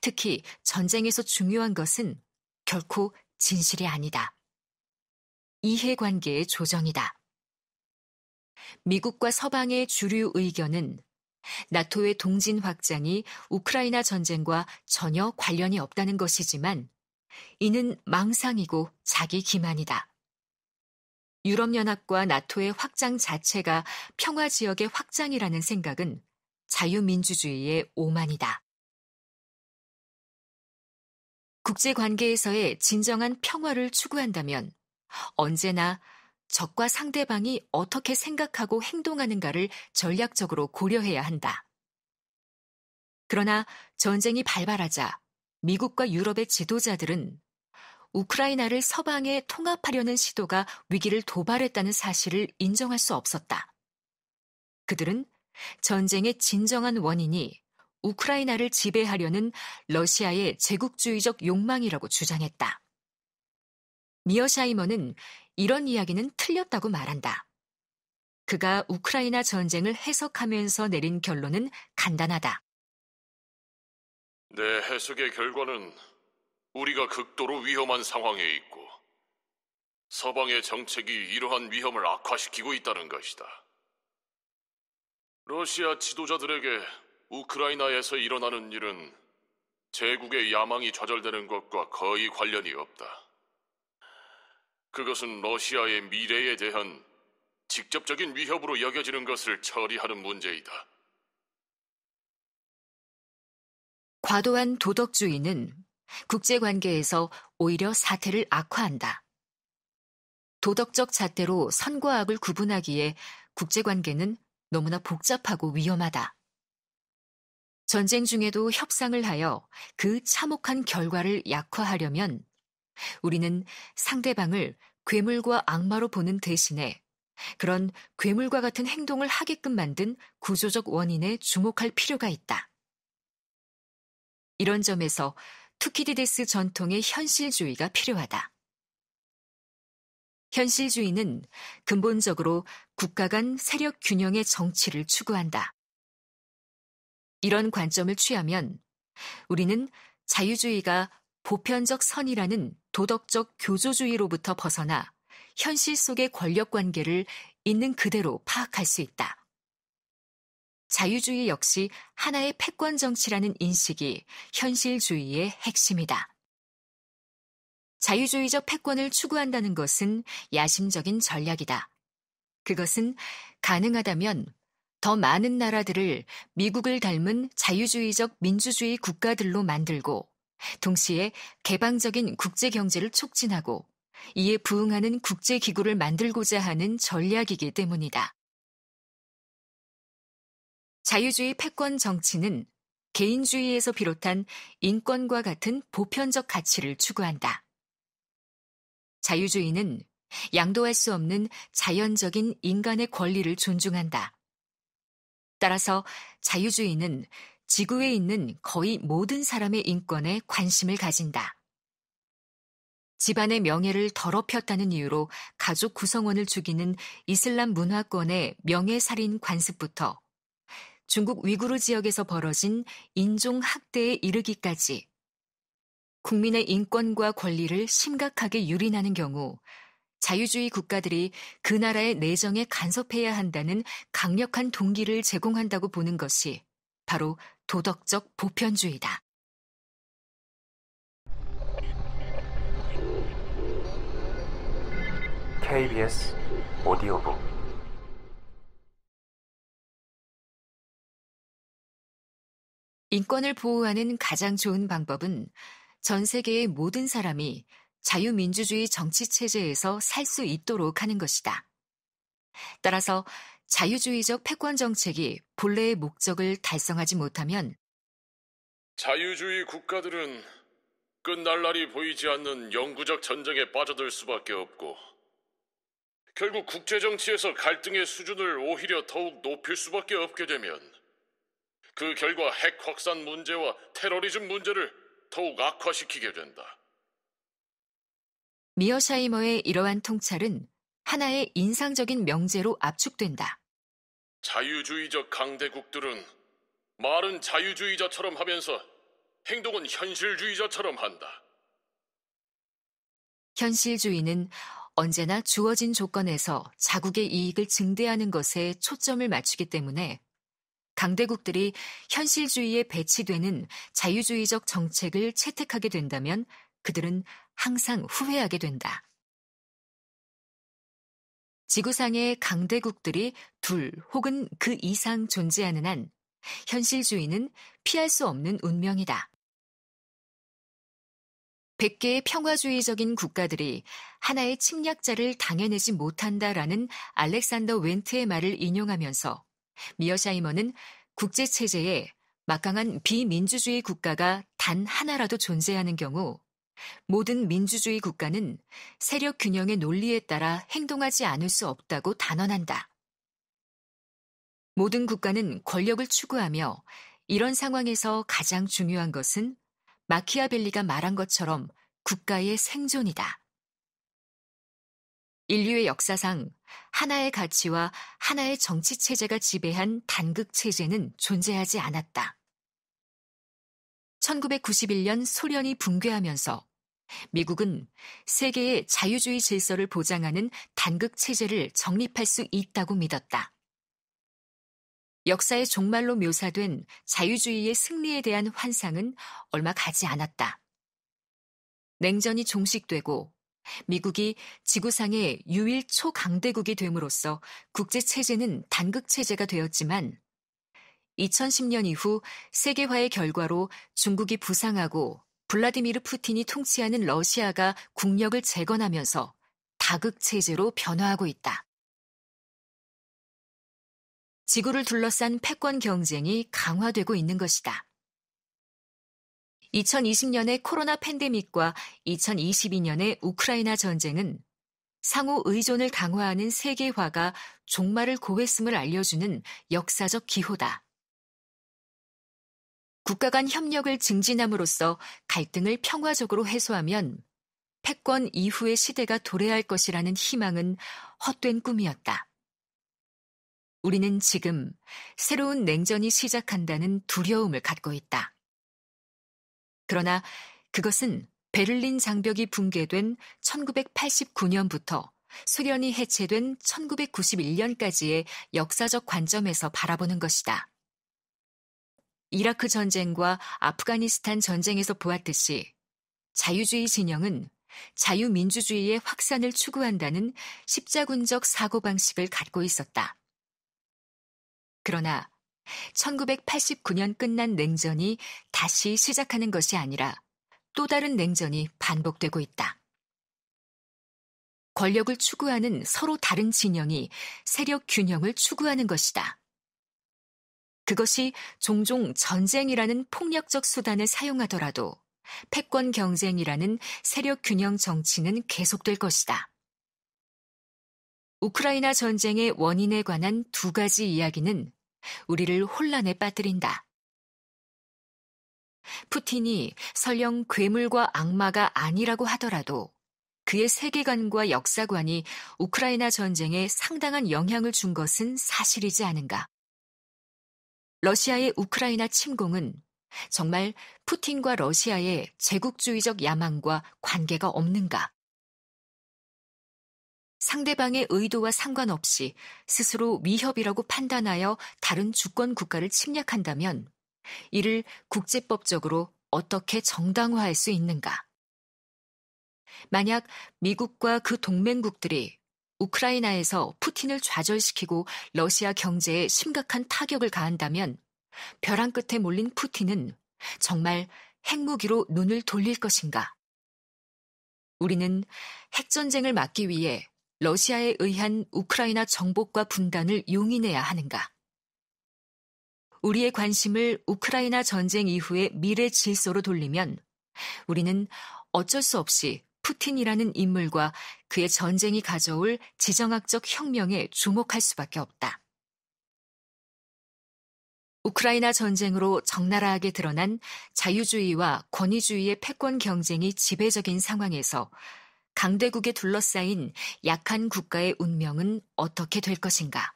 특히 전쟁에서 중요한 것은 결코 진실이 아니다. 이해관계의 조정이다. 미국과 서방의 주류 의견은 나토의 동진 확장이 우크라이나 전쟁과 전혀 관련이 없다는 것이지만 이는 망상이고 자기 기만이다. 유럽연합과 나토의 확장 자체가 평화 지역의 확장이라는 생각은 자유민주주의의 오만이다. 국제관계에서의 진정한 평화를 추구한다면 언제나 적과 상대방이 어떻게 생각하고 행동하는가를 전략적으로 고려해야 한다. 그러나 전쟁이 발발하자 미국과 유럽의 지도자들은 우크라이나를 서방에 통합하려는 시도가 위기를 도발했다는 사실을 인정할 수 없었다. 그들은 전쟁의 진정한 원인이 우크라이나를 지배하려는 러시아의 제국주의적 욕망이라고 주장했다. 미어샤이머는 이런 이야기는 틀렸다고 말한다. 그가 우크라이나 전쟁을 해석하면서 내린 결론은 간단하다. 내 해석의 결과는 우리가 극도로 위험한 상황에 있고 서방의 정책이 이러한 위험을 악화시키고 있다는 것이다. 러시아 지도자들에게 우크라이나에서 일어나는 일은 제국의 야망이 좌절되는 것과 거의 관련이 없다. 그것은 러시아의 미래에 대한 직접적인 위협으로 여겨지는 것을 처리하는 문제이다. 과도한 도덕주의는 국제관계에서 오히려 사태를 악화한다. 도덕적 잣대로 선과 악을 구분하기에 국제관계는 너무나 복잡하고 위험하다. 전쟁 중에도 협상을 하여 그 참혹한 결과를 약화하려면 우리는 상대방을 괴물과 악마로 보는 대신에 그런 괴물과 같은 행동을 하게끔 만든 구조적 원인에 주목할 필요가 있다. 이런 점에서 투키디데스 전통의 현실주의가 필요하다. 현실주의는 근본적으로 국가 간 세력 균형의 정치를 추구한다. 이런 관점을 취하면 우리는 자유주의가 보편적 선이라는 도덕적 교조주의로부터 벗어나 현실 속의 권력 관계를 있는 그대로 파악할 수 있다. 자유주의 역시 하나의 패권 정치라는 인식이 현실주의의 핵심이다. 자유주의적 패권을 추구한다는 것은 야심적인 전략이다. 그것은 가능하다면 더 많은 나라들을 미국을 닮은 자유주의적 민주주의 국가들로 만들고 동시에 개방적인 국제 경제를 촉진하고 이에 부응하는 국제 기구를 만들고자 하는 전략이기 때문이다. 자유주의 패권 정치는 개인주의에서 비롯한 인권과 같은 보편적 가치를 추구한다. 자유주의는 양도할 수 없는 자연적인 인간의 권리를 존중한다. 따라서 자유주의는 지구에 있는 거의 모든 사람의 인권에 관심을 가진다. 집안의 명예를 더럽혔다는 이유로 가족 구성원을 죽이는 이슬람 문화권의 명예살인 관습부터 중국 위구르 지역에서 벌어진 인종학대에 이르기까지 국민의 인권과 권리를 심각하게 유린하는 경우 자유주의 국가들이 그 나라의 내정에 간섭해야 한다는 강력한 동기를 제공한다고 보는 것이 바로 도덕적 보편주의다. KBS 오디오북 인권을 보호하는 가장 좋은 방법은 전 세계의 모든 사람이 자유민주주의 정치체제에서 살 수 있도록 하는 것이다. 따라서 자유주의적 패권 정책이 본래의 목적을 달성하지 못하면 자유주의 국가들은 끝날 날이 보이지 않는 영구적 전쟁에 빠져들 수밖에 없고 결국 국제 정치에서 갈등의 수준을 오히려 더욱 높일 수밖에 없게 되면 그 결과 핵 확산 문제와 테러리즘 문제를 더욱 악화시키게 된다. 미어샤이머의 이러한 통찰은 하나의 인상적인 명제로 압축된다. 자유주의적 강대국들은 말은 자유주의자처럼 하면서 행동은 현실주의자처럼 한다. 현실주의는 언제나 주어진 조건에서 자국의 이익을 증대하는 것에 초점을 맞추기 때문에 강대국들이 현실주의에 배치되는 자유주의적 정책을 채택하게 된다면 그들은 항상 후회하게 된다. 지구상의 강대국들이 둘 혹은 그 이상 존재하는 한 현실주의는 피할 수 없는 운명이다. 100개의 평화주의적인 국가들이 하나의 침략자를 당해내지 못한다라는 알렉산더 웬트의 말을 인용하면서 미어샤이머는 국제체제에 막강한 비민주주의 국가가 단 하나라도 존재하는 경우 모든 민주주의 국가는 세력 균형의 논리에 따라 행동하지 않을 수 없다고 단언한다. 모든 국가는 권력을 추구하며 이런 상황에서 가장 중요한 것은 마키아벨리가 말한 것처럼 국가의 생존이다. 인류의 역사상 하나의 가치와 하나의 정치 체제가 지배한 단극 체제는 존재하지 않았다. 1991년 소련이 붕괴하면서 미국은 세계의 자유주의 질서를 보장하는 단극 체제를 정립할 수 있다고 믿었다. 역사의 종말로 묘사된 자유주의의 승리에 대한 환상은 얼마 가지 않았다. 냉전이 종식되고 미국이 지구상의 유일 초강대국이 됨으로써 국제체제는 단극체제가 되었지만 2010년 이후 세계화의 결과로 중국이 부상하고 블라디미르 푸틴이 통치하는 러시아가 국력을 재건하면서 다극체제로 변화하고 있다. 지구를 둘러싼 패권 경쟁이 강화되고 있는 것이다. 2020년의 코로나 팬데믹과 2022년의 우크라이나 전쟁은 상호 의존을 강화하는 세계화가 종말을 고했음을 알려주는 역사적 기호다. 국가 간 협력을 증진함으로써 갈등을 평화적으로 해소하면 패권 이후의 시대가 도래할 것이라는 희망은 헛된 꿈이었다. 우리는 지금 새로운 냉전이 시작한다는 두려움을 갖고 있다. 그러나 그것은 베를린 장벽이 붕괴된 1989년부터 소련이 해체된 1991년까지의 역사적 관점에서 바라보는 것이다. 이라크 전쟁과 아프가니스탄 전쟁에서 보았듯이 자유주의 진영은 자유민주주의의 확산을 추구한다는 십자군적 사고방식을 갖고 있었다. 그러나 1989년 끝난 냉전이 다시 시작하는 것이 아니라 또 다른 냉전이 반복되고 있다. 권력을 추구하는 서로 다른 진영이 세력 균형을 추구하는 것이다. 그것이 종종 전쟁이라는 폭력적 수단을 사용하더라도 패권 경쟁이라는 세력 균형 정치는 계속될 것이다. 우크라이나 전쟁의 원인에 관한 두 가지 이야기는 우리를 혼란에 빠뜨린다. 푸틴이 설령 괴물과 악마가 아니라고 하더라도 그의 세계관과 역사관이 우크라이나 전쟁에 상당한 영향을 준 것은 사실이지 않은가. 러시아의 우크라이나 침공은 정말 푸틴과 러시아의 제국주의적 야망과 관계가 없는가? 상대방의 의도와 상관없이 스스로 위협이라고 판단하여 다른 주권 국가를 침략한다면 이를 국제법적으로 어떻게 정당화할 수 있는가? 만약 미국과 그 동맹국들이 우크라이나에서 푸틴을 좌절시키고 러시아 경제에 심각한 타격을 가한다면 벼랑 끝에 몰린 푸틴은 정말 핵무기로 눈을 돌릴 것인가? 우리는 핵전쟁을 막기 위해 러시아에 의한 우크라이나 정복과 분단을 용인해야 하는가? 우리의 관심을 우크라이나 전쟁 이후의 미래 질서로 돌리면 우리는 어쩔 수 없이 푸틴이라는 인물과 그의 전쟁이 가져올 지정학적 혁명에 주목할 수밖에 없다. 우크라이나 전쟁으로 적나라하게 드러난 자유주의와 권위주의의 패권 경쟁이 지배적인 상황에서 강대국에 둘러싸인 약한 국가의 운명은 어떻게 될 것인가?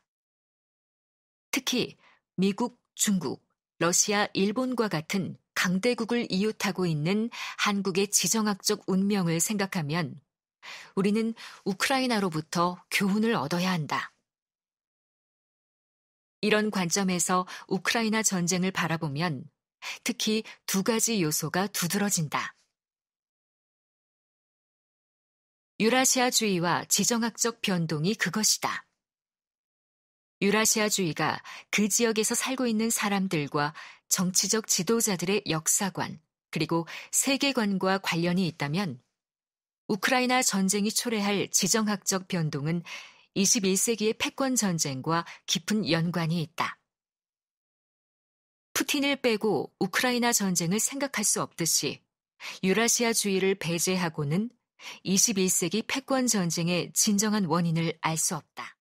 특히 미국, 중국, 러시아, 일본과 같은 강대국을 이웃하고 있는 한국의 지정학적 운명을 생각하면 우리는 우크라이나로부터 교훈을 얻어야 한다. 이런 관점에서 우크라이나 전쟁을 바라보면 특히 두 가지 요소가 두드러진다. 유라시아주의와 지정학적 변동이 그것이다. 유라시아주의가 그 지역에서 살고 있는 사람들과 정치적 지도자들의 역사관, 그리고 세계관과 관련이 있다면 우크라이나 전쟁이 초래할 지정학적 변동은 21세기의 패권 전쟁과 깊은 연관이 있다. 푸틴을 빼고 우크라이나 전쟁을 생각할 수 없듯이 유라시아주의를 배제하고는 21세기 패권 전쟁의 진정한 원인을 알 수 없다.